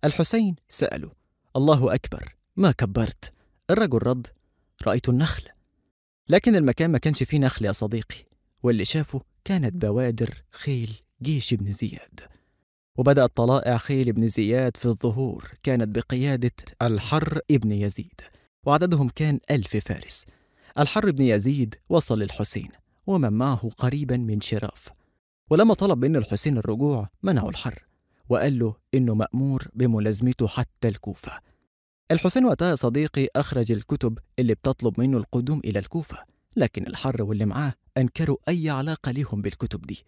الحسين سأله الله أكبر ما كبرت الرجل رد رأيت النخل لكن المكان ما كانش فيه نخل يا صديقي واللي شافه كانت بوادر خيل جيش ابن زياد وبدأت طلائع خيل ابن زياد في الظهور كانت بقيادة الحر ابن يزيد وعددهم كان ألف فارس الحر ابن يزيد وصل للحسين ومن معه قريبا من شراف ولما طلب من الحسين الرجوع منعه الحر وقال له إنه مأمور بملازمته حتى الكوفة الحسين وقتها صديقي أخرج الكتب اللي بتطلب منه القدوم إلى الكوفة لكن الحر واللي معاه أنكروا أي علاقة لهم بالكتب دي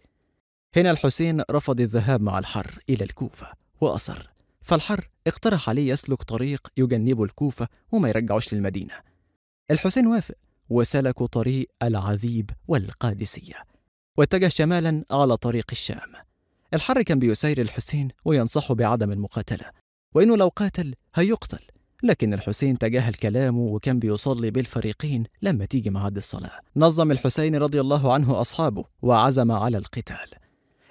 هنا الحسين رفض الذهاب مع الحر إلى الكوفة وأصر فالحر اقترح عليه يسلك طريق يجنبه الكوفة وما يرجعوش للمدينة الحسين وافق وسلكوا طريق العذيب والقادسية واتجه شمالا على طريق الشام الحر كان بيسير الحسين وينصحه بعدم المقاتلة وإنه لو قاتل هيقتل لكن الحسين تجاهل كلامه وكان بيصلي بالفريقين لما تيجي ميعاد الصلاة نظم الحسين رضي الله عنه أصحابه وعزم على القتال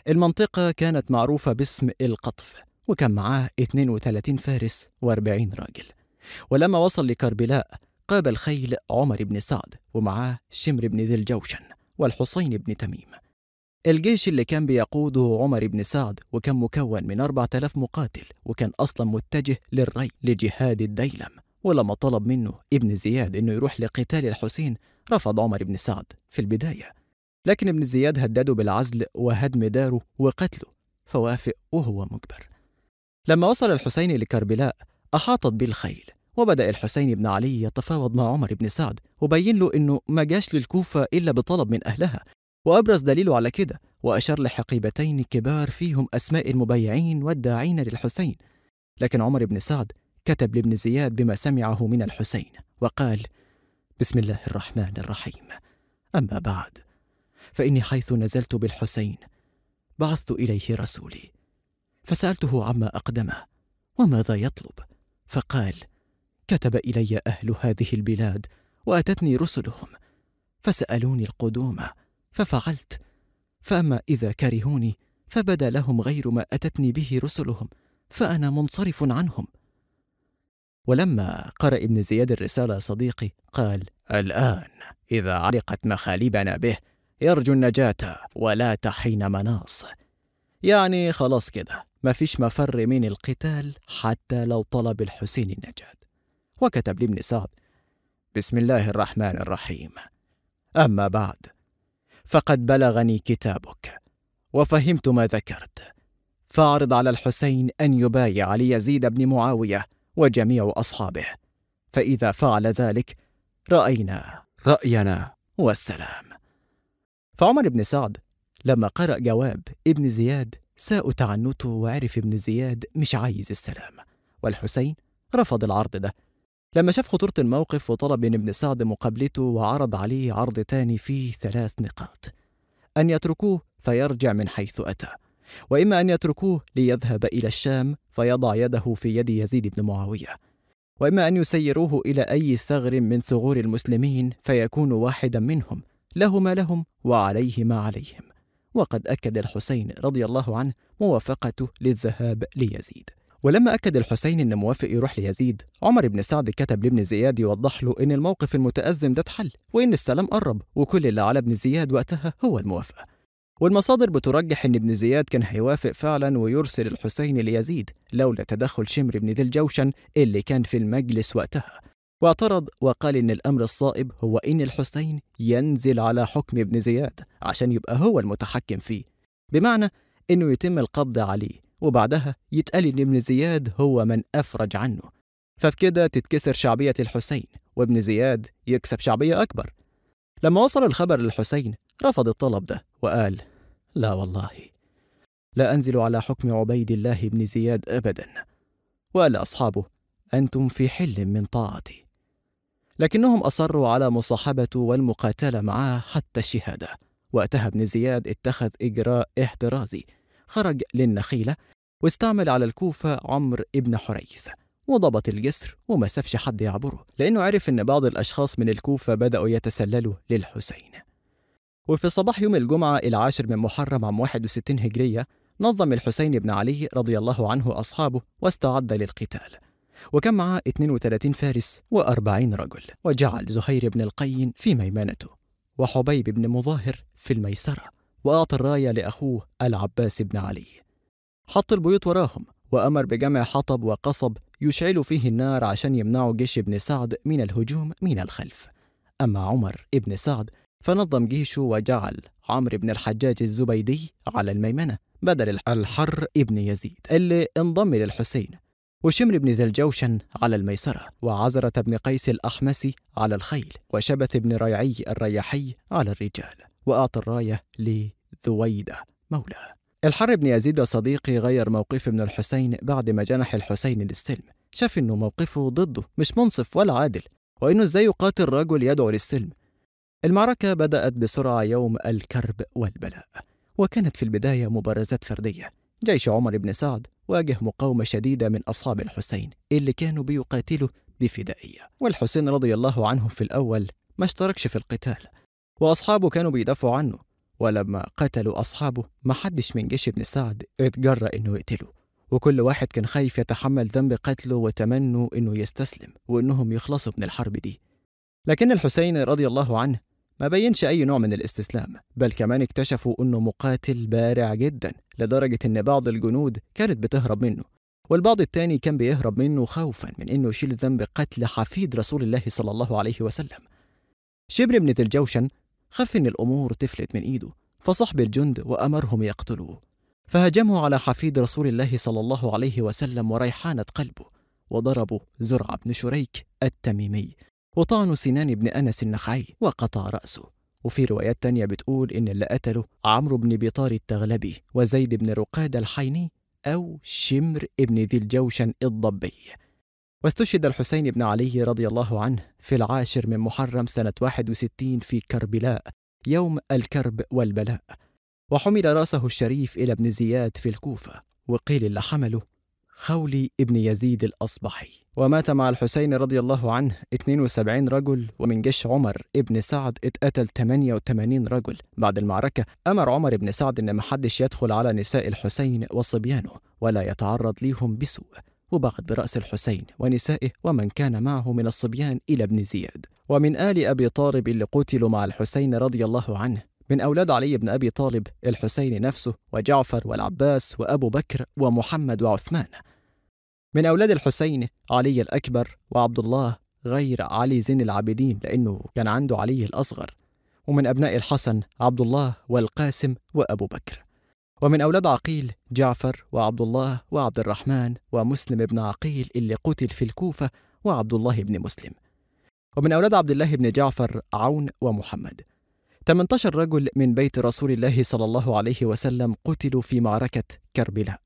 المنطقة كانت معروفة باسم القطف وكان معاه 32 فارس و40 راجل ولما وصل لكربلاء قابل خيل عمر بن سعد ومعاه شمر بن ذي الجوشن والحسين بن تميم الجيش اللي كان بيقوده عمر بن سعد وكان مكون من 4000 مقاتل وكان أصلا متجه للري لجهاد الديلم ولما طلب منه ابن زياد إنه يروح لقتال الحسين رفض عمر بن سعد في البداية لكن ابن زياد هدده بالعزل وهدم داره وقتله فوافق وهو مجبر لما وصل الحسين لكربلاء أحاطت بالخيل وبدأ الحسين بن علي يتفاوض مع عمر بن سعد وبين له إنه ما جاش للكوفة إلا بطلب من أهلها وأبرز دليله على كده وأشار لحقيبتين كبار فيهم أسماء المبايعين والداعين للحسين لكن عمر بن سعد كتب لابن زياد بما سمعه من الحسين وقال بسم الله الرحمن الرحيم أما بعد فإني حيث نزلت بالحسين بعثت إليه رسولي فسألته عما أقدمه وماذا يطلب فقال كتب إلي أهل هذه البلاد وأتتني رسلهم فسألوني القدوم ففعلت فأما إذا كرهوني فبدا لهم غير ما أتتني به رسلهم فأنا منصرف عنهم ولما قرأ ابن زياد الرسالة صديقي قال الآن إذا علقت مخالبنا به يرجو النجاة ولا تحين مناص يعني خلاص كده ما فيش مفر من القتال حتى لو طلب الحسين النجاة وكتب لابن سعد بسم الله الرحمن الرحيم أما بعد فقد بلغني كتابك وفهمت ما ذكرت فاعرض على الحسين أن يبايع ليزيد بن معاوية وجميع أصحابه فإذا فعل ذلك رأينا رأينا والسلام فعمر بن سعد لما قرأ جواب ابن زياد ساء تعنته وعرف ابن زياد مش عايز السلام والحسين رفض العرض ده لما شاف خطورة الموقف وطلب من ابن سعد مقابلته وعرض عليه عرض تاني فيه ثلاث نقاط أن يتركوه فيرجع من حيث أتى وإما أن يتركوه ليذهب إلى الشام فيضع يده في يد يزيد بن معاوية وإما أن يسيروه إلى أي ثغر من ثغور المسلمين فيكون واحدا منهم له ما لهم وعليه ما عليهم وقد أكد الحسين رضي الله عنه موافقته للذهاب ليزيد ولما أكد الحسين إن موافق يروح ليزيد، عمر بن سعد كتب لابن زياد يوضح له إن الموقف المتأزم ده اتحل، وإن السلام قرب، وكل اللي على ابن زياد وقتها هو الموافقة. والمصادر بترجح إن ابن زياد كان هيوافق فعلا ويرسل الحسين ليزيد لولا تدخل شمر بن ذي الجوشن اللي كان في المجلس وقتها. واعترض وقال إن الأمر الصائب هو إن الحسين ينزل على حكم ابن زياد عشان يبقى هو المتحكم فيه. بمعنى إنه يتم القبض عليه وبعدها يتقال إن ابن زياد هو من أفرج عنه فبكده تتكسر شعبية الحسين وابن زياد يكسب شعبية أكبر لما وصل الخبر للحسين رفض الطلب ده وقال لا والله لا أنزل على حكم عبيد الله بن زياد أبدا وقال لأصحابه أنتم في حل من طاعتي لكنهم أصروا على مصاحبة والمقاتلة معاه حتى الشهادة وقتها ابن زياد اتخذ إجراء احترازي خرج للنخيلة واستعمل على الكوفة عمر ابن حريث وضبط الجسر وما سابش حد يعبره لأنه عرف إن بعض الأشخاص من الكوفة بدأوا يتسللوا للحسين وفي صباح يوم الجمعة العاشر من محرم عام 61 هجرية نظم الحسين بن علي رضي الله عنه أصحابه واستعد للقتال وكان معاه 32 فارس و40 رجل وجعل زهير بن القين في ميمنته وحبيب بن مظاهر في الميسره وأعطى الراية لأخوه العباس بن علي حط البيوت وراهم وأمر بجمع حطب وقصب يشعلوا فيه النار عشان يمنعوا جيش ابن سعد من الهجوم من الخلف أما عمر ابن سعد فنظم جيشه وجعل عمرو بن الحجاج الزبيدي على الميمنة بدل الحر ابن يزيد اللي انضم للحسين وشمر بن ذي الجوشن على الميسرة وعزرة بن قيس الأحمسي على الخيل وشبث بن ريعي الرياحي على الرجال وأعطى الراية لذويدة مولاه الحر بن يزيد صديقي غير موقفه من الحسين بعد ما جنح الحسين للسلم شاف إنه موقفه ضده مش منصف ولا عادل وإنه إزاي يقاتل رجل يدعو للسلم المعركة بدأت بسرعة يوم الكرب والبلاء وكانت في البداية مبارزات فردية جيش عمر بن سعد واجه مقاومة شديدة من أصحاب الحسين اللي كانوا بيقاتلوا بفدائية والحسين رضي الله عنه في الأول ما اشتركش في القتال وأصحابه كانوا بيدافعوا عنه ولما قتلوا أصحابه محدش من جيش ابن سعد اتجرأ إنه يقتله وكل واحد كان خايف يتحمل ذنب قتله وتمنوا إنه يستسلم وإنهم يخلصوا من الحرب دي لكن الحسين رضي الله عنه ما بينش أي نوع من الاستسلام بل كمان اكتشفوا إنه مقاتل بارع جدا لدرجة إن بعض الجنود كانت بتهرب منه والبعض التاني كان بيهرب منه خوفا من إنه يشيل ذنب قتل حفيد رسول الله صلى الله عليه وسلم شبر بن ذي الجوشن خاف إن الأمور تفلت من إيده فصحب الجند وأمرهم يقتلوه فهجموا على حفيد رسول الله صلى الله عليه وسلم وريحانة قلبه وضربوا زرع بن شريك التميمي وطعنوا سنان بن أنس النخعي وقطع رأسه وفي روايات تانية بتقول إن اللي قتله عمرو بن بيطار التغلبي وزيد بن رقاد الحيني أو شمر بن ذي الجوشن الضبي واستشهد الحسين بن علي رضي الله عنه في العاشر من محرم سنة 61 في كربلاء يوم الكرب والبلاء وحمل رأسه الشريف إلى ابن زياد في الكوفة وقيل اللي حمله خولي ابن يزيد الأصبحي ومات مع الحسين رضي الله عنه 72 رجل ومن جيش عمر ابن سعد اتقتل 88 رجل بعد المعركة أمر عمر بن سعد أن محدش يدخل على نساء الحسين وصبيانه ولا يتعرض ليهم بسوء وبعد برأس الحسين ونسائه ومن كان معه من الصبيان إلى ابن زياد ومن آل أبي طالب اللي قتلوا مع الحسين رضي الله عنه من أولاد علي بن أبي طالب الحسين نفسه وجعفر والعباس وأبو بكر ومحمد وعثمان من أولاد الحسين علي الأكبر وعبد الله غير علي زين العابدين لأنه كان عنده علي الأصغر ومن أبناء الحسن عبد الله والقاسم وأبو بكر ومن أولاد عقيل جعفر وعبد الله وعبد الرحمن ومسلم بن عقيل اللي قتل في الكوفة وعبد الله بن مسلم ومن أولاد عبد الله بن جعفر عون ومحمد 18 رجل من بيت رسول الله صلى الله عليه وسلم قتلوا في معركة كربلاء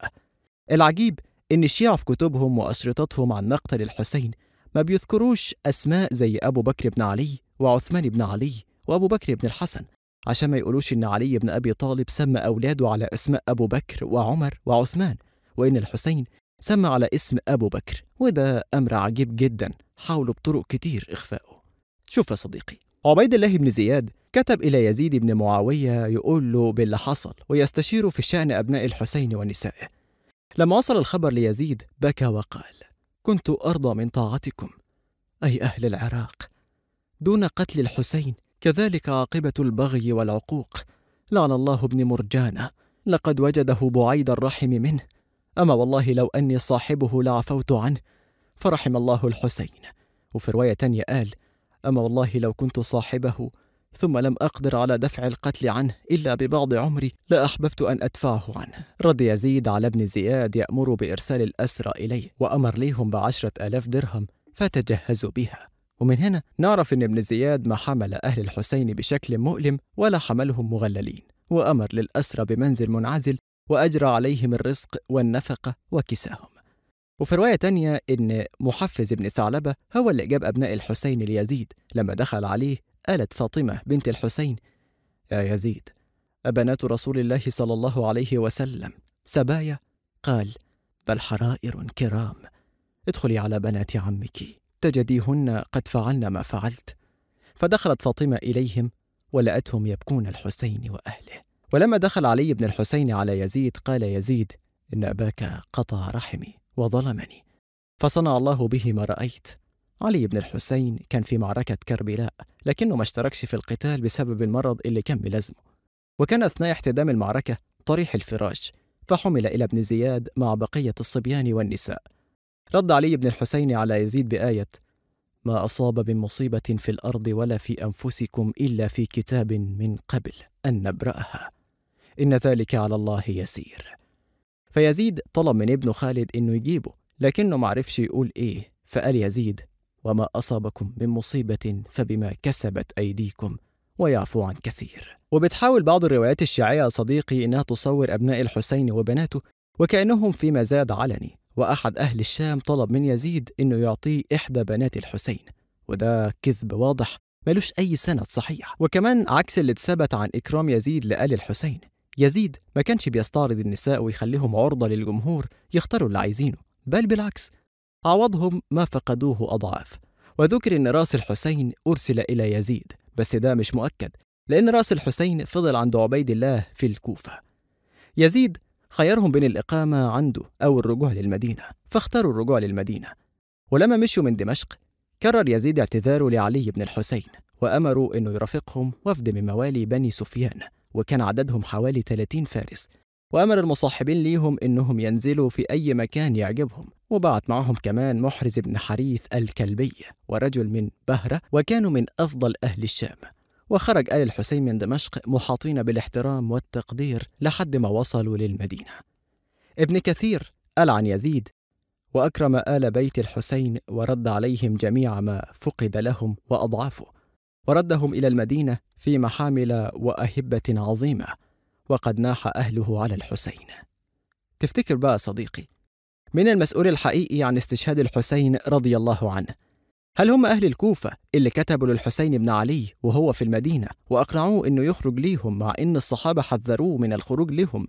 العجيب إن الشيعة في كتبهم وأشرطتهم عن مقتل الحسين ما بيذكروش أسماء زي أبو بكر بن علي وعثمان بن علي وأبو بكر بن الحسن عشان ما يقولوش إن علي بن أبي طالب سمى أولاده على أسماء أبو بكر وعمر وعثمان وإن الحسين سمى على اسم أبو بكر وده أمر عجيب جدا حاولوا بطرق كتير إخفائه شوف يا صديقي عبيد الله بن زياد كتب إلى يزيد بن معاوية يقول له باللي حصل ويستشيره في شأن أبناء الحسين ونسائه لما وصل الخبر ليزيد بكى وقال كنت أرضى من طاعتكم أي أهل العراق دون قتل الحسين كذلك عاقبة البغي والعقوق لعن الله ابن مرجانة لقد وجده بعيد الرحم منه أما والله لو أني صاحبه لعفوت عنه فرحم الله الحسين وفي رواية قال أما والله لو كنت صاحبه ثم لم أقدر على دفع القتل عنه إلا ببعض عمري لأحببت أن أدفعه عنه رد يزيد على ابن زياد يأمر بإرسال الأسرى إليه وأمر ليهم بعشرة آلاف درهم فتجهزوا بها ومن هنا نعرف أن ابن زياد ما حمل أهل الحسين بشكل مؤلم ولا حملهم مغللين وأمر للأسرى بمنزل منعزل وأجرى عليهم الرزق والنفقة وكساهم وفي رواية تانية إن محفز بن ثعلبة هو اللي جاب أبناء الحسين ليزيد لما دخل عليه قالت فاطمة بنت الحسين يا يزيد أبنات رسول الله صلى الله عليه وسلم سبايا قال بل حرائر كرام ادخلي على بنات عمك تجديهن قد فعلن ما فعلت فدخلت فاطمة إليهم ولأتهم يبكون الحسين وأهله ولما دخل علي بن الحسين على يزيد قال يزيد إن أباك قطع رحمي وظلمني فصنع الله به ما رأيت علي بن الحسين كان في معركة كربلاء لكنه ما اشتركش في القتال بسبب المرض اللي كان ملازمه وكان أثناء احتدام المعركة طريح الفراش فحمل إلى ابن زياد مع بقية الصبيان والنساء رد علي بن الحسين على يزيد بآية: ما أصاب من مصيبة في الأرض ولا في أنفسكم إلا في كتاب من قبل أن نبرأها إن ذلك على الله يسير. فيزيد طلب من ابن خالد إنه يجيبه، لكنه معرفش يقول إيه، فقال يزيد: وما أصابكم من مصيبة فبما كسبت أيديكم ويعفو عن كثير. وبتحاول بعض الروايات الشيعية صديقي إنها تصور أبناء الحسين وبناته وكأنهم في مزاد علني وأحد أهل الشام طلب من يزيد إنه يعطيه إحدى بنات الحسين وده كذب واضح ملوش أي سند صحيح وكمان عكس اللي اتثبت عن إكرام يزيد لآل الحسين يزيد ما كانش بيستعرض النساء ويخليهم عرضة للجمهور يختاروا اللي عايزينه بل بالعكس عوضهم ما فقدوه أضعاف وذكر إن رأس الحسين أرسل إلى يزيد بس ده مش مؤكد لأن رأس الحسين فضل عند عبيد الله في الكوفة يزيد خيرهم بين الإقامة عنده أو الرجوع للمدينة فاختاروا الرجوع للمدينة ولما مشوا من دمشق كرر يزيد اعتذاره لعلي بن الحسين وأمروا أنه يرافقهم وفد من موالي بني سفيان وكان عددهم حوالي 30 فارس وأمر المصاحبين ليهم أنهم ينزلوا في أي مكان يعجبهم وبعت معهم كمان محرز بن حريث الكلبي ورجل من بهرة وكانوا من أفضل أهل الشام وخرج آل الحسين من دمشق محاطين بالاحترام والتقدير لحد ما وصلوا للمدينة ابن كثير قال عن يزيد وأكرم آل بيت الحسين ورد عليهم جميع ما فقد لهم وأضعافه وردهم إلى المدينة في محامل وأهبة عظيمة وقد ناح أهله على الحسين تفتكر بقى صديقي من المسؤول الحقيقي عن استشهاد الحسين رضي الله عنه هل هم أهل الكوفة اللي كتبوا للحسين بن علي وهو في المدينة وأقنعوه إنه يخرج ليهم مع إن الصحابة حذروه من الخروج لهم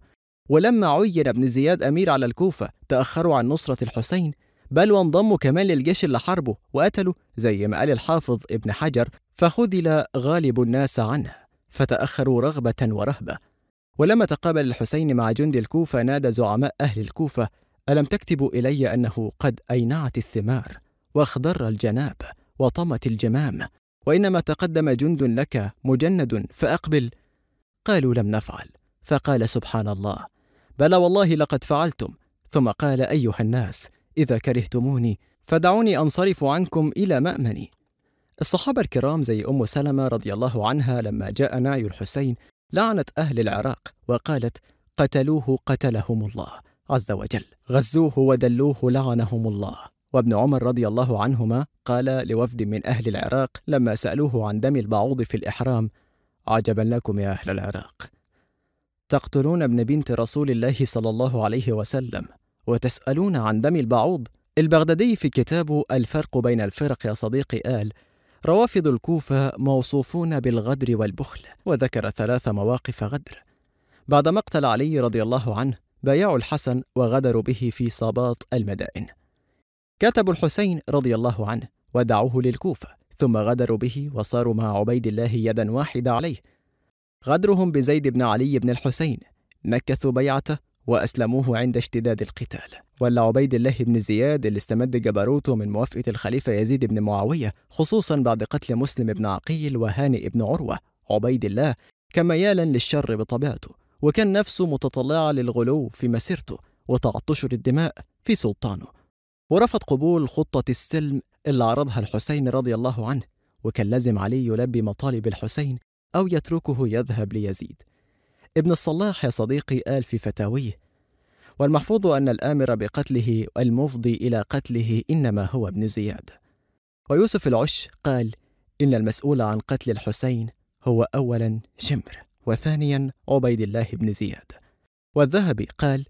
ولما عين ابن زياد أمير على الكوفة تأخروا عن نصرة الحسين بل وانضموا كمان للجيش اللي حاربه وقتله زي ما قال الحافظ ابن حجر فخذل غالب الناس عنه فتأخروا رغبة ورهبة ولما تقابل الحسين مع جند الكوفة نادى زعماء أهل الكوفة ألم تكتبوا إلي أنه قد أينعت الثمار واخضر الجناب وطمت الجمام وإنما تقدم جند لك مجند فأقبل قالوا لم نفعل فقال سبحان الله بلى والله لقد فعلتم ثم قال أيها الناس إذا كرهتموني فدعوني أنصرف عنكم إلى مأمني الصحابة الكرام زي أم سلمة رضي الله عنها لما جاء نعي الحسين لعنت أهل العراق وقالت قتلوه قتلهم الله عز وجل غزوه ودلوه لعنهم الله وابن عمر رضي الله عنهما قال لوفد من أهل العراق لما سألوه عن دم البعوض في الإحرام عجبا لكم يا أهل العراق تقتلون ابن بنت رسول الله صلى الله عليه وسلم وتسألون عن دم البعوض البغدادي في كتابه الفرق بين الفرق يا صديقي قال روافض الكوفة موصوفون بالغدر والبخل وذكر ثلاث مواقف غدر بعد مقتل علي رضي الله عنه بايعوا الحسن وغدروا به في صباط المدائن كتبوا الحسين رضي الله عنه ودعوه للكوفة ثم غدروا به وصاروا مع عبيد الله يدا واحدة عليه غدرهم بزيد بن علي بن الحسين نكثوا بيعته وأسلموه عند اشتداد القتال ولا عبيد الله بن زياد اللي استمد جبروته من موافقة الخليفة يزيد بن معاوية خصوصا بعد قتل مسلم بن عقيل وهانئ بن عروة عبيد الله كان ميالا للشر بطبيعته وكان نفسه متطلعة للغلو في مسيرته وتعطش للدماء في سلطانه ورفض قبول خطة السلم اللي عرضها الحسين رضي الله عنه وكان لازم عليه يلبي مطالب الحسين أو يتركه يذهب ليزيد ابن الصلاح يا صديقي قال في فتاويه والمحفوظ أن الآمر بقتله المفضي إلى قتله إنما هو ابن زياد ويوسف العش قال إن المسؤول عن قتل الحسين هو أولا شمر وثانيا عبيد الله بن زياد والذهبي قال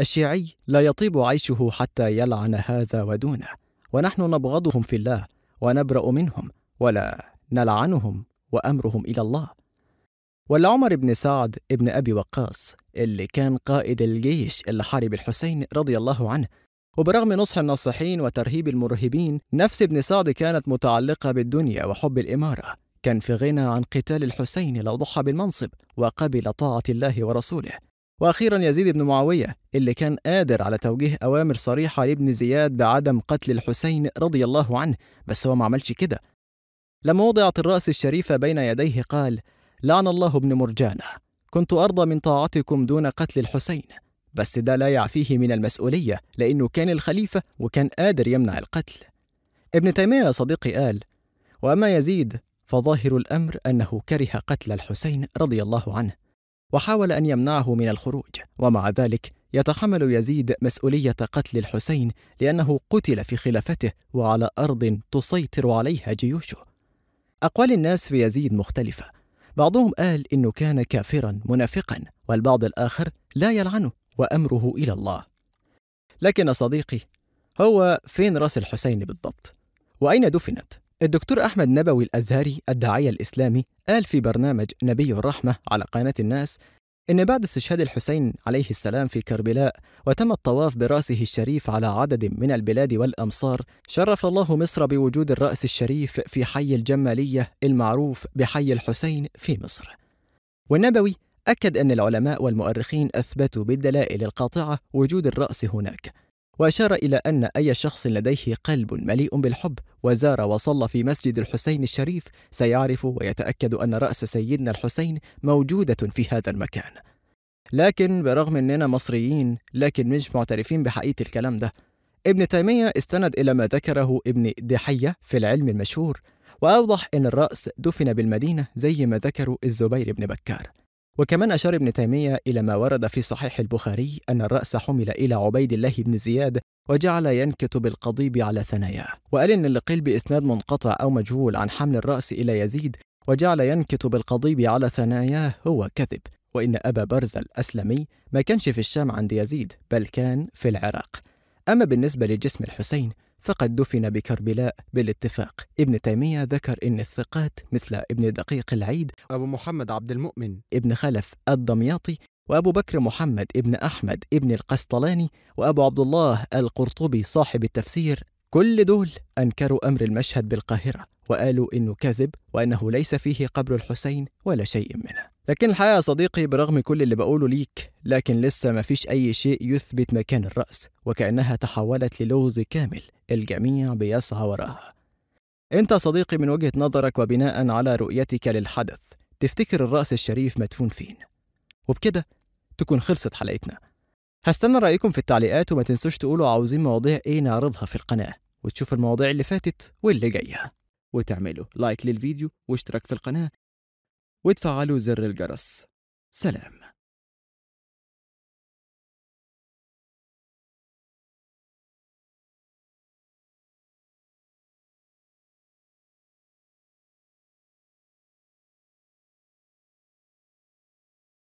الشيعي لا يطيب عيشه حتى يلعن هذا ودونه ونحن نبغضهم في الله ونبرأ منهم ولا نلعنهم وأمرهم إلى الله والعمر بن سعد بن أبي وقاص اللي كان قائد الجيش اللي حارب الحسين رضي الله عنه وبرغم نصح الناصحين وترهيب المرهبين نفس ابن سعد كانت متعلقة بالدنيا وحب الإمارة كان في غنى عن قتال الحسين لو ضحى بالمنصب وقبل طاعة الله ورسوله وأخيرا يزيد بن معاوية اللي كان قادر على توجيه أوامر صريحة لابن زياد بعدم قتل الحسين رضي الله عنه بس هو ما عملش كده لما وضعت الرأس الشريفة بين يديه قال لعن الله ابن مرجانة كنت أرضى من طاعتكم دون قتل الحسين بس ده لا يعفيه من المسؤولية لأنه كان الخليفة وكان قادر يمنع القتل ابن تيمية صديقي قال وأما يزيد فظاهر الأمر أنه كره قتل الحسين رضي الله عنه وحاول أن يمنعه من الخروج ومع ذلك يتحمل يزيد مسؤولية قتل الحسين لأنه قتل في خلافته وعلى أرض تسيطر عليها جيوشه أقوال الناس في يزيد مختلفة بعضهم قال إنه كان كافرا منافقا والبعض الآخر لا يلعنه وأمره إلى الله لكن صديقي هو فين راس الحسين بالضبط وأين دفنت الدكتور أحمد نبوي الأزهري الداعية الإسلامي قال في برنامج نبي الرحمة على قناة الناس إن بعد استشهاد الحسين عليه السلام في كربلاء وتم الطواف برأسه الشريف على عدد من البلاد والأمصار شرف الله مصر بوجود الرأس الشريف في حي الجمالية المعروف بحي الحسين في مصر والنبوي أكد أن العلماء والمؤرخين أثبتوا بالدلائل القاطعة وجود الرأس هناك وأشار إلى أن أي شخص لديه قلب مليء بالحب وزار وصلى في مسجد الحسين الشريف سيعرف ويتأكد أن رأس سيدنا الحسين موجودة في هذا المكان. لكن برغم أننا مصريين لكن مش معترفين بحقيقة الكلام ده. ابن تيمية استند إلى ما ذكره ابن دحية في العلم المشهور وأوضح أن الرأس دفن بالمدينة زي ما ذكروا الزبير بن بكار. وكمان أشار ابن تيمية إلى ما ورد في صحيح البخاري أن الرأس حمل إلى عبيد الله بن زياد وجعل ينكت بالقضيب على ثناياه وقال إن اللي قيل بإسناد منقطع أو مجهول عن حمل الرأس إلى يزيد وجعل ينكت بالقضيب على ثناياه هو كذب وإن أبا برزة الأسلمي ما كانش في الشام عند يزيد بل كان في العراق أما بالنسبة لجسم الحسين فقد دفن بكربلاء بالاتفاق ابن تيمية ذكر أن الثقات مثل ابن دقيق العيد أبو محمد عبد المؤمن ابن خلف الدمياطي وأبو بكر محمد ابن أحمد ابن القسطلاني وأبو عبد الله القرطبي صاحب التفسير كل دول أنكروا أمر المشهد بالقاهرة وقالوا إنه كذب وأنه ليس فيه قبر الحسين ولا شيء منه لكن الحقيقة صديقي برغم كل اللي بقوله ليك لكن لسه ما فيش أي شيء يثبت مكان الرأس وكأنها تحولت للغز كامل الجميع بيسعى وراها انت صديقي من وجهة نظرك وبناء على رؤيتك للحدث تفتكر الرأس الشريف مدفون فين وبكده تكون خلصت حلقتنا هستنى رأيكم في التعليقات وما تنسوش تقولوا عاوزين مواضيع ايه نعرضها في القناة وتشوفوا المواضيع اللي فاتت واللي جاية وتعملوا لايك للفيديو واشتراك في القناة وتفعلوا زر الجرس سلام